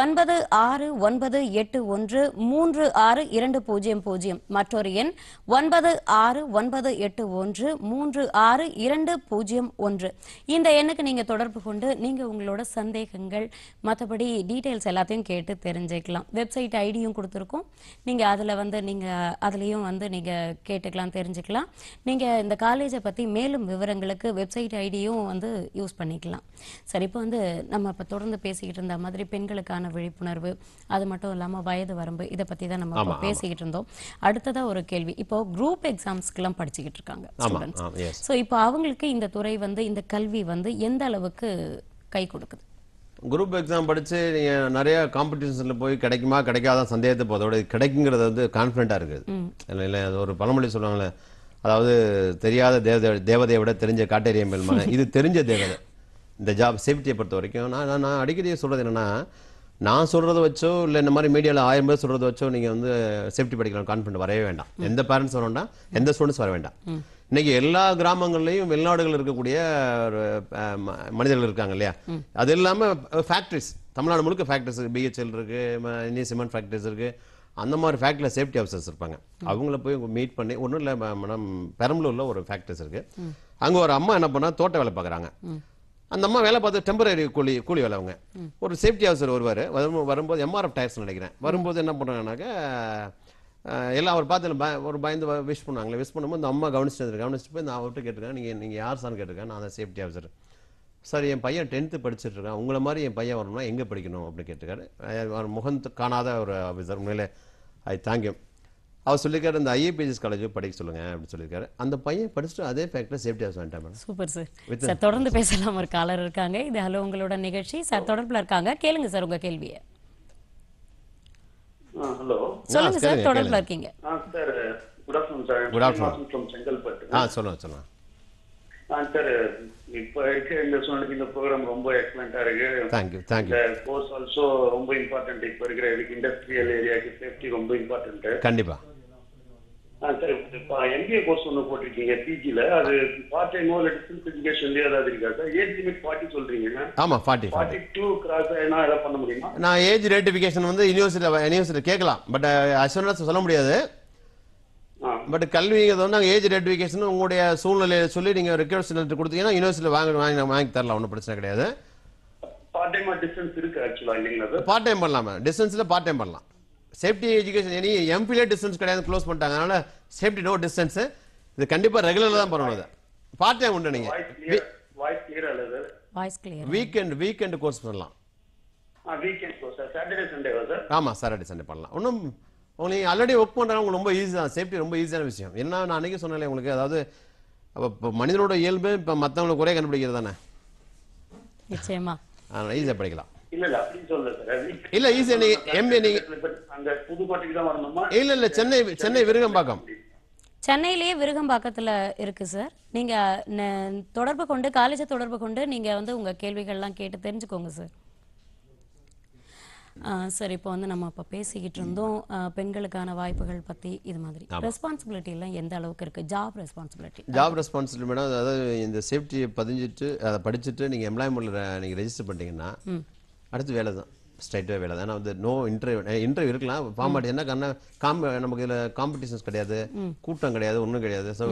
ஒன்பது ஆறு ஒன்பது எட்டு ஒன்று மூன்று ஆறு இரண்டு பூஜ்ஜியம் பூஜ்ஜியம் மற்றொரு எண் ஒன்பது ஆறு ஒன்பது எட்டு ஒன்று மூன்று ஆறு இரண்டு பூஜ்ஜியம் ஒன்று இந்த எண்ணுக்கு நீங்கள் தொடர்பு கொண்டு நீங்கள் உங்களோட சந்தேகங்கள் மற்றபடி டீட்டெயில்ஸ் எல்லாத்தையும் கேட்டு தெரிஞ்சுக்கலாம் வெப்சைட் ஐடியும் கொடுத்துருக்கோம் நீங்கள் அதில் வந்து நீங்கள் அதுலேயும் வந்து நீங்கள் கேட்டுக்கலாம் தெரிஞ்சுக்கலாம் நீங்கள் இந்த காலேஜை பற்றி மேலும் விவரங்களுக்கு வெப்சைட் ஐடியும் வந்து யூஸ் பண்ணிக்கலாம் சரி இப்போ வந்து நம்ம இப்போ தொடர்ந்து பேசிக்கிட்டு இருந்த மாதிரி பெண்களுக்கு பெண்களுக்கான விழிப்புணர்வு அது மட்டும் இல்லாமல் வயது வரம்பு இதை பற்றி தான் நம்ம பேசிக்கிட்டு இருந்தோம் அடுத்ததாக ஒரு கேள்வி இப்போ குரூப் எக்ஸாம்ஸ்க்கெல்லாம் படிச்சுக்கிட்டு இருக்காங்க ஸோ இப்போ அவங்களுக்கு இந்த துறை வந்து இந்த கல்வி வந்து எந்த அளவுக்கு கை கொடுக்குது குரூப் எக்ஸாம் படித்து நீங்கள் நிறைய காம்படிஷன்ஸில் போய் கிடைக்குமா கிடைக்காத சந்தேகத்தை போதோட கிடைக்குங்கிறது வந்து கான்ஃபிடண்ட்டாக இருக்குது இல்லை அது ஒரு பழமொழி சொல்லுவாங்களே அதாவது தெரியாத தேவதை தேவதையை விட தெரிஞ்ச காட்டேரியம் இது தெரிஞ்ச தேவதை இந்த ஜாப் சேஃப்டியை பொறுத்த வரைக்கும் நான் நான் அடிக்கடி சொல்கிறது என்னென்னா நான் சொல்றத வச்சோ இல்லை இந்த மாதிரி மீடியால ஆயிரம் பேர் சொல்றத வச்சோ நீங்க வந்து சேஃப்டி படிக்கலாம் கான்ஃபிடன்ட் வரவே வேண்டாம் எந்த பேரண்ட்ஸ் வர வேண்டாம் எந்த ஸ்டூடெண்ட்ஸ் வர வேண்டாம் இன்னைக்கு எல்லா கிராமங்கள்லயும் வெளிநாடுகள் இருக்கக்கூடிய மனிதர்கள் இருக்காங்க இல்லையா அது இல்லாம ஃபேக்ட்ரிஸ் தமிழ்நாடு முழுக்க ஃபேக்டரிஸ் இருக்கு பிஹெச்எல் இருக்கு இந்திய சிமெண்ட் ஃபேக்டரிஸ் இருக்கு அந்த மாதிரி ஃபேக்டரியில் சேஃப்டி ஆஃபீஸர்ஸ் இருப்பாங்க அவங்கள போய் மீட் பண்ணி ஒன்றும் இல்லை மேடம் பெரம்பலூரில் ஒரு ஃபேக்டரிஸ் இருக்குது அங்கே ஒரு அம்மா என்ன பண்ணால் தோட்ட வேலை பார்க்குறாங்க அந்த அம்மா வேலை பார்த்து டெம்பரரி கூலி கூலி வேலை அவங்க ஒரு சேஃப்டி ஆஃபீஸர் வருவார் வரும் வரும்போது எம்ஆர்எஃப் டயர்ஸ் நினைக்கிறேன் வரும்போது என்ன பண்ணுறாங்கனாக்க எல்லாம் அவர் பார்த்து ஒரு பயந்து விஷ் பண்ணாங்களே விஷ் பண்ணும்போது இந்த அம்மா கவனிச்சுட்டு கவனிச்சுட்டு போய் நான் அவர்கிட்ட கேட்டிருக்கேன் நீங்கள் நீங்கள் யார் சார்னு கேட்டிருக்கேன் நான் அந்த சேஃப்டி ஆஃபீஸர் சார் என் பையன் டென்த்து படிச்சுட்டு இருக்கான் உங்களை மாதிரி என் பையன் வரணும்னா எங்கே படிக்கணும் அப்படின்னு கேட்டிருக்காரு முகம் காணாத ஒரு ஆஃபீஸர் உண்மையிலே ஐ தேங்க்யூ அவர் சொல்லியிருக்காரு அந்த ஐஏபிஎஸ் காலேஜ் படிக்க சொல்லுங்க அப்படின்னு சொல்லியிருக்காரு அந்த பையன் படிச்சுட்டு அதே ஃபேக்டரி சேஃப்டி ஆஃப் வந்துட்டேன் மேடம் சூப்பர் சார் சார் தொடர்ந்து பேசலாம் ஒரு காலர் இருக்காங்க இது ஹலோ உங்களோட நிகழ்ச்சி சார் தொடர்பில் இருக்காங்க கேளுங்க சார் உங்க கேள்வியை ஹலோ சொல்லுங்க சார் தொடர்பில் இருக்கீங்க sir good afternoon sir good afternoon Chengalpattu ஆ சொல்லுங்க சொல்லுங்க ஆ சார் இப்போ இந்த சூழ்நிலைக்கு இந்த ப்ரோக்ராம் ரொம்ப எக்ஸலண்டா இருக்கு thank thank you thank you course also ரொம்ப இம்பார்ட்டன்ட் இப்ப இருக்கிற இதுக்கு இண்டஸ்ட்ரியல் ஏரியாவுக்கு சேஃப்டி ரொம்ப இம்பார்ட்டன்ட் கண்டிப்பா எம்பிஏ கோர்ஸ் ஒன்று போட்டிருக்கீங்க பிஜியில் அது பார்ட் டைமோ இல்லை டிஸ்டன்ஸ் ஏதாவது இருக்கா சார் ஏஜ் லிமிட் ஃபார்ட்டி ஆமாம் ஃபார்ட்டி ஃபார்ட்டி டூ கிராஸ் எதாவது பண்ண முடியுமா நான் ஏஜ் ரேட்டிஃபிகேஷன் வந்து யூனிவர்சிட்டியில் யூனிவர்சிட்டியில் கேட்கலாம் பட் அசோனஸ் சொல்ல முடியாது பட் கல்விங்கிறது வந்து நாங்கள் ஏஜ் ரெட்டிஃபிகேஷன் உங்களுடைய சூழ்நிலையை சொல்லி நீங்கள் ரெக்வஸ்ட் லெட்டர் கொடுத்தீங்கன்னா யூனிவர்சிட்டியில் வாங்க வாங்கி வாங்கி தரலாம் ஒன்றும் பிரச்சனை கிடையாது பார்ட் டைம் டிஸ்டன்ஸ் இருக்கு இல்லைங்களா பார்ட் டைம் பண்ணலாம் டிஸ்டன்ஸில் பார்ட் டைம் பண்ணலாம் சேஃப்டி எஜுகேஷன் எனி எம்பிலே டிஸ்டன்ஸ் கிடையாது க்ளோஸ் பண்ணிட்டாங்க சேஃப்டி நோ டிஸ்டன்ஸ் இது கண்டிப்பா ரெகுலரா தான் பண்ணணும் அதை பார்ட் டைம் உண்டு நீங்க voice clear voice clear weekend weekend course பண்ணலாம் weekend course sir Saturday Sunday வா சார் ஆமா சாட்டர்டே சண்டே பண்ணலாம் ஒன்றும் உங்களுக்கு ஆல்ரெடி ஒர்க் பண்ணுறாங்க உங்களுக்கு ரொம்ப ஈஸி தான் சேஃப்டி ரொம்ப ஈஸியான விஷயம் என்ன நான் அன்றைக்கி சொன்னேன் உங்களுக்கு அதாவது இப்போ மனிதனோட இயல்பு இப்போ மற்றவங்களுக்கு குறைய கண்டுபிடிக்கிறது தானே நிச்சயமா ஈஸியாக படிக்கலாம் இல்ல இல்ல அப்படி சொல்ல இல்ல ஈஸியா இல்ல சென்னை சென்னை விருகம்பாக்கம் சென்னையிலேயே விருகம்பாக்கத்தில் இருக்குது சார் நீங்கள் தொடர்பு கொண்டு காலேஜை தொடர்பு கொண்டு நீங்கள் வந்து உங்கள் கேள்விகள்லாம் கேட்டு தெரிஞ்சுக்கோங்க சார் சார் இப்போ வந்து நம்ம அப்போ பேசிக்கிட்டு இருந்தோம் பெண்களுக்கான வாய்ப்புகள் பற்றி இது மாதிரி ரெஸ்பான்சிபிலிட்டி எல்லாம் எந்த அளவுக்கு இருக்குது job responsibility job responsibility madam அதாவது இந்த சேஃப்டியை பதிஞ்சிட்டு அதை படிச்சுட்டு நீங்கள் எம்ப்ளாய்மெண்ட்டில் நீங்கள் ரெஜிஸ்டர் பண்ணிட்டீங்கன்னா அடுத்து வேலை தான் ஸ்ட்ரைட்டாக வேலை தான் ஏன்னா வந்து நோ இன்டர்வியூ இன்டர்வியூ இருக்கலாம் ஃபார்மாட் என்ன காரணம் காம் நமக்கு இதில் காம்படிஷன்ஸ் கிடையாது கூட்டம் கிடையாது ஒன்றும் கிடையாது ஸோ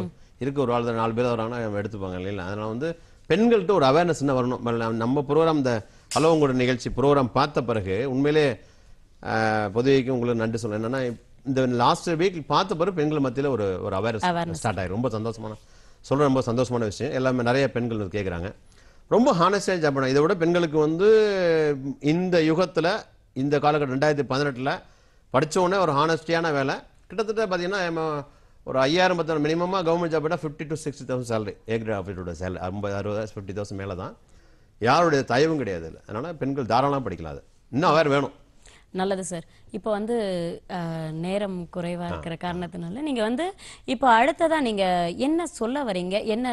இருக்க ஒரு ஆள் தான் நாலு பேர் வராங்கன்னா எடுத்துப்பாங்க இல்லைங்களா அதனால் வந்து பெண்கள்கிட்ட ஒரு அவேர்னஸ் என்ன வரணும் நம்ம ப்ரோக்ராம் இந்த ஹலோ உங்களோட நிகழ்ச்சி ப்ரோக்ராம் பார்த்த பிறகு உண்மையிலே பொதுவைக்கு உங்களுக்கு நன்றி சொல்ல என்னன்னா இந்த லாஸ்ட் வீக் பார்த்த பிறகு பெண்கள் மத்தியில் ஒரு ஒரு அவேர்னஸ் ஸ்டார்ட் ஆகிடும் ரொம்ப சந்தோஷமான சொல்கிற ரொம்ப சந்தோஷமான விஷயம் எல்லாமே நிறைய பெண்கள் கேட்குறாங்க ரொம்ப ஹானஸ்டாக ஆகணும் இதை விட பெண்களுக்கு வந்து இந்த யுகத்தில் இந்த காலகட்டம் ரெண்டாயிரத்தி பதினெட்டில் படித்தோடனே ஒரு ஹானஸ்டியான வேலை கிட்டத்தட்ட பார்த்தீங்கன்னா ஒரு ஐயாயிரம் பத்தாயிரம் மினிமமாக government job fifty to sixty thousand salary A ஆஃபீஸோட சேலரி ஐம்பது அறுபது ஃபிஃப்டி தௌசண்ட் மேலே தான் யாருடைய தயவும் கிடையாது இல்லை அதனால் பெண்கள் தாராளமாக படிக்கலாது இன்னும் அவேர் வேணும் நல்லது சார் இப்போ வந்து நேரம் குறைவாக இருக்கிற காரணத்தினால நீங்கள் வந்து இப்போ அடுத்ததாக நீங்கள் என்ன சொல்ல வரீங்க என்ன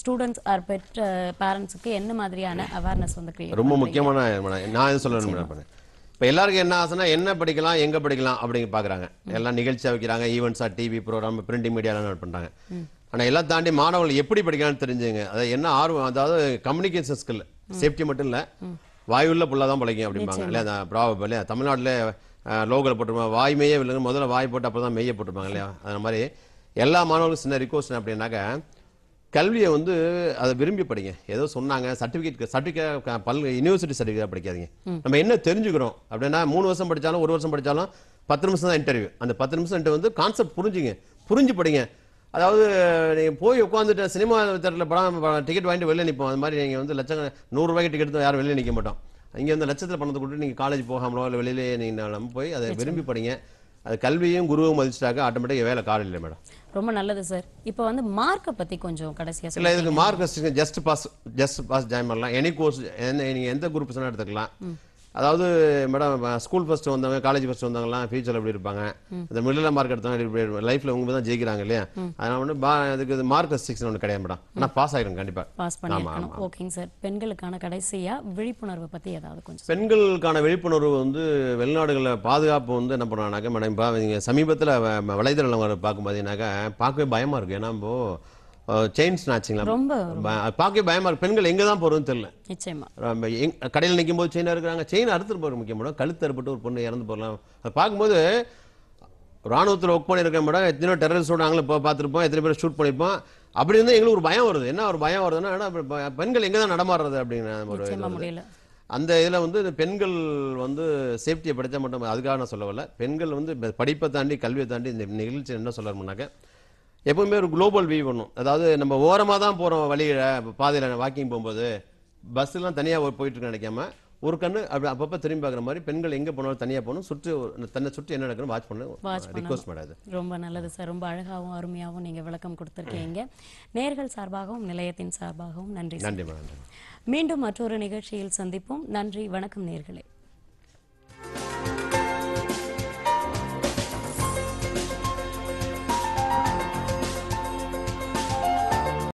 ஸ்டூடெண்ட்ஸ் ஆர் பெற்ற பேரண்ட்ஸுக்கு என்ன மாதிரியான அவேர்னஸ் வந்து ரொம்ப முக்கியமான நான் சொல்லணும் இப்போ எல்லாருக்கும் என்ன ஆசைனா என்ன படிக்கலாம் எங்கே படிக்கலாம் அப்படிங்க பார்க்குறாங்க எல்லாம் நிகழ்ச்சியாக வைக்கிறாங்க ஈவெண்ட்ஸாக டிவி ப்ரோக்ராம் பிரிண்டிங் மீடியாலாம் பண்ணுறாங்க ஆனால் எல்லாம் தாண்டி மாணவர்கள் எப்படி படிக்கலாம்னு தெரிஞ்சுங்க அதாவது என்ன ஆர்வம் அதாவது கம்யூனிகேஷன் ஸ்கில் சேஃப்டி மட்டும் இல்லை வாயுள்ள புல்லாக தான் பிழைக்கும் அப்படிம்பாங்க இல்லையா அந்த ப்ராபம் இல்லையா தமிழ்நாட்டில் லோகல் போட்டுருப்பாங்க வாய் மேயே இல்லைங்க முதல்ல வாய் போட்டு அப்புறம் தான் மெய்யை போட்டுருப்பாங்க இல்லையா அந்த மாதிரி எல்லா மாணவர்களும் சின்ன ரிக்வஸ்ட் அப்படின்னாக்கா கல்வியை வந்து அதை விரும்பி படிங்க ஏதோ சொன்னாங்க சர்டிஃபிகேட் சர்டிஃபிகேட் பல் யூனிவர்சிட்டி சர்டிஃபிகேட் படிக்காதீங்க நம்ம என்ன தெரிஞ்சுக்கிறோம் அப்படின்னா மூணு வருஷம் படித்தாலும் ஒரு வருஷம் படித்தாலும் பத்து நிமிஷம் தான் இன்டர்வியூ அந்த பத்து நிமிஷம் வந்து கான்செப்ட் புரிஞ்சுங்க புரிஞ்சு படிங்க அதாவது நீங்கள் போய் உட்காந்துட்டு சினிமா தேட்டரில் படம் டிக்கெட் வாங்கிட்டு வெளில நிற்போம் அது மாதிரி நீங்கள் வந்து லட்சம் நூறுரூவாய்க்கு டிக்கெட் யாரும் வெளியே நிற்க மாட்டோம் இங்கே வந்து லட்சத்தில் பணத்தை கொடுத்து நீங்கள் காலேஜ் போகாமலோ இல்லை வெளியிலே நீங்கள் போய் அதை விரும்பி படிங்க அது கல்வியும் குருவும் மதிச்சிட்டாக்க ஆட்டோமேட்டிக்காக வேலை காலையில் இல்லை மேடம் ரொம்ப நல்லது சார் இப்போ வந்து மார்க்கை பற்றி கொஞ்சம் கடைசியாக இல்லை இதுக்கு mark just pass just pass join பண்ணலாம் எனி கோர்ஸ் நீங்கள் எந்த குரூப் எடுத்துக்கலாம் அதாவது மேடம் ஸ்கூல் ஃபர்ஸ்ட் வந்தவங்க காலேஜ் ஃபர்ஸ்ட் வந்தவங்கலாம் ஃபியூச்சர் எப்படி இருப்பாங்க இந்த மிடில் மார்க் எடுத்தவங்க எப்படி லைஃப்ல உங்க தான் ஜெயிக்கிறாங்க இல்லையா அதனால வந்து அதுக்கு மார்க் ரெஸ்ட்ரிக்ஷன் ஒன்று கிடையாது மேடம் ஆனால் பாஸ் ஆகிடும் கண்டிப்பாக பாஸ் பண்ணி ஓகேங்க சார் பெண்களுக்கான கடைசியாக விழிப்புணர்வு பற்றி ஏதாவது கொஞ்சம் பெண்களுக்கான விழிப்புணர்வு வந்து வெளிநாடுகளில் பாதுகாப்பு வந்து என்ன பண்ணுறாங்கனாக்கா மேடம் இப்போ நீங்கள் சமீபத்தில் வலைதளம் பார்க்கும் பார்த்தீங்கன்னாக்கா பார்க்கவே பயமாக இருக்கும் ஏன்னா இப்போது செயின் ஸ்நாச்சிங்லாம் ரொம்ப பார்க்க பயமா இருக்கு பெண்கள் எங்க தான் போறதுன்னு தெரியல நிச்சயமா கடையில் நிற்கும் போது செயினா இருக்கிறாங்க செயின் அறுத்துட்டு போற முக்கிய மேடம் கழுத்து அறுபட்டு ஒரு பொண்ணு இறந்து போகலாம் அதை பார்க்கும்போது ராணுவத்தில் ஒர்க் பண்ணியிருக்க மேடம் எத்தனையோ டெரரிஸ்டோட நாங்களும் இப்போ பார்த்துருப்போம் எத்தனை பேர் ஷூட் பண்ணிருப்போம் அப்படி இருந்தால் எங்களுக்கு ஒரு பயம் வருது என்ன ஒரு பயம் வருதுன்னா பெண்கள் எங்க தான் நடமாடுறது அப்படிங்கிற ஒரு அந்த இதில் வந்து பெண்கள் வந்து சேஃப்டியை படித்தா மட்டும் அதுக்காக நான் சொல்லவில்லை பெண்கள் வந்து படிப்பை தாண்டி கல்வியை தாண்டி இந்த நிகழ்ச்சி என்ன சொல்லணும்னாக்க எப்பவுமே ஒரு குளோபல் வியூ பண்ணும் அதாவது நம்ம ஓரமாக தான் போகிறோம் வழியில் பாதையில் வாக்கிங் போகும்போது பஸ்லாம் தனியாக போயிட்டு நினைக்காம ஒரு கண்ணு அப்படி அப்பப்போ திரும்பி பார்க்குற மாதிரி பெண்கள் எங்கே போனாலும் தனியாக போகணும் சுற்றி தன்னை சுற்றி என்ன நடக்கணும் வாட்ச் வாட்ச் ரிக்வஸ்ட் பண்ணாது ரொம்ப நல்லது சார் ரொம்ப அழகாகவும் அருமையாகவும் நீங்கள் விளக்கம் கொடுத்துருக்கீங்க நேர்கள் சார்பாகவும் நிலையத்தின் சார்பாகவும் நன்றி நன்றி மீண்டும் மற்றொரு நிகழ்ச்சியில் சந்திப்போம் நன்றி வணக்கம் நேர்களே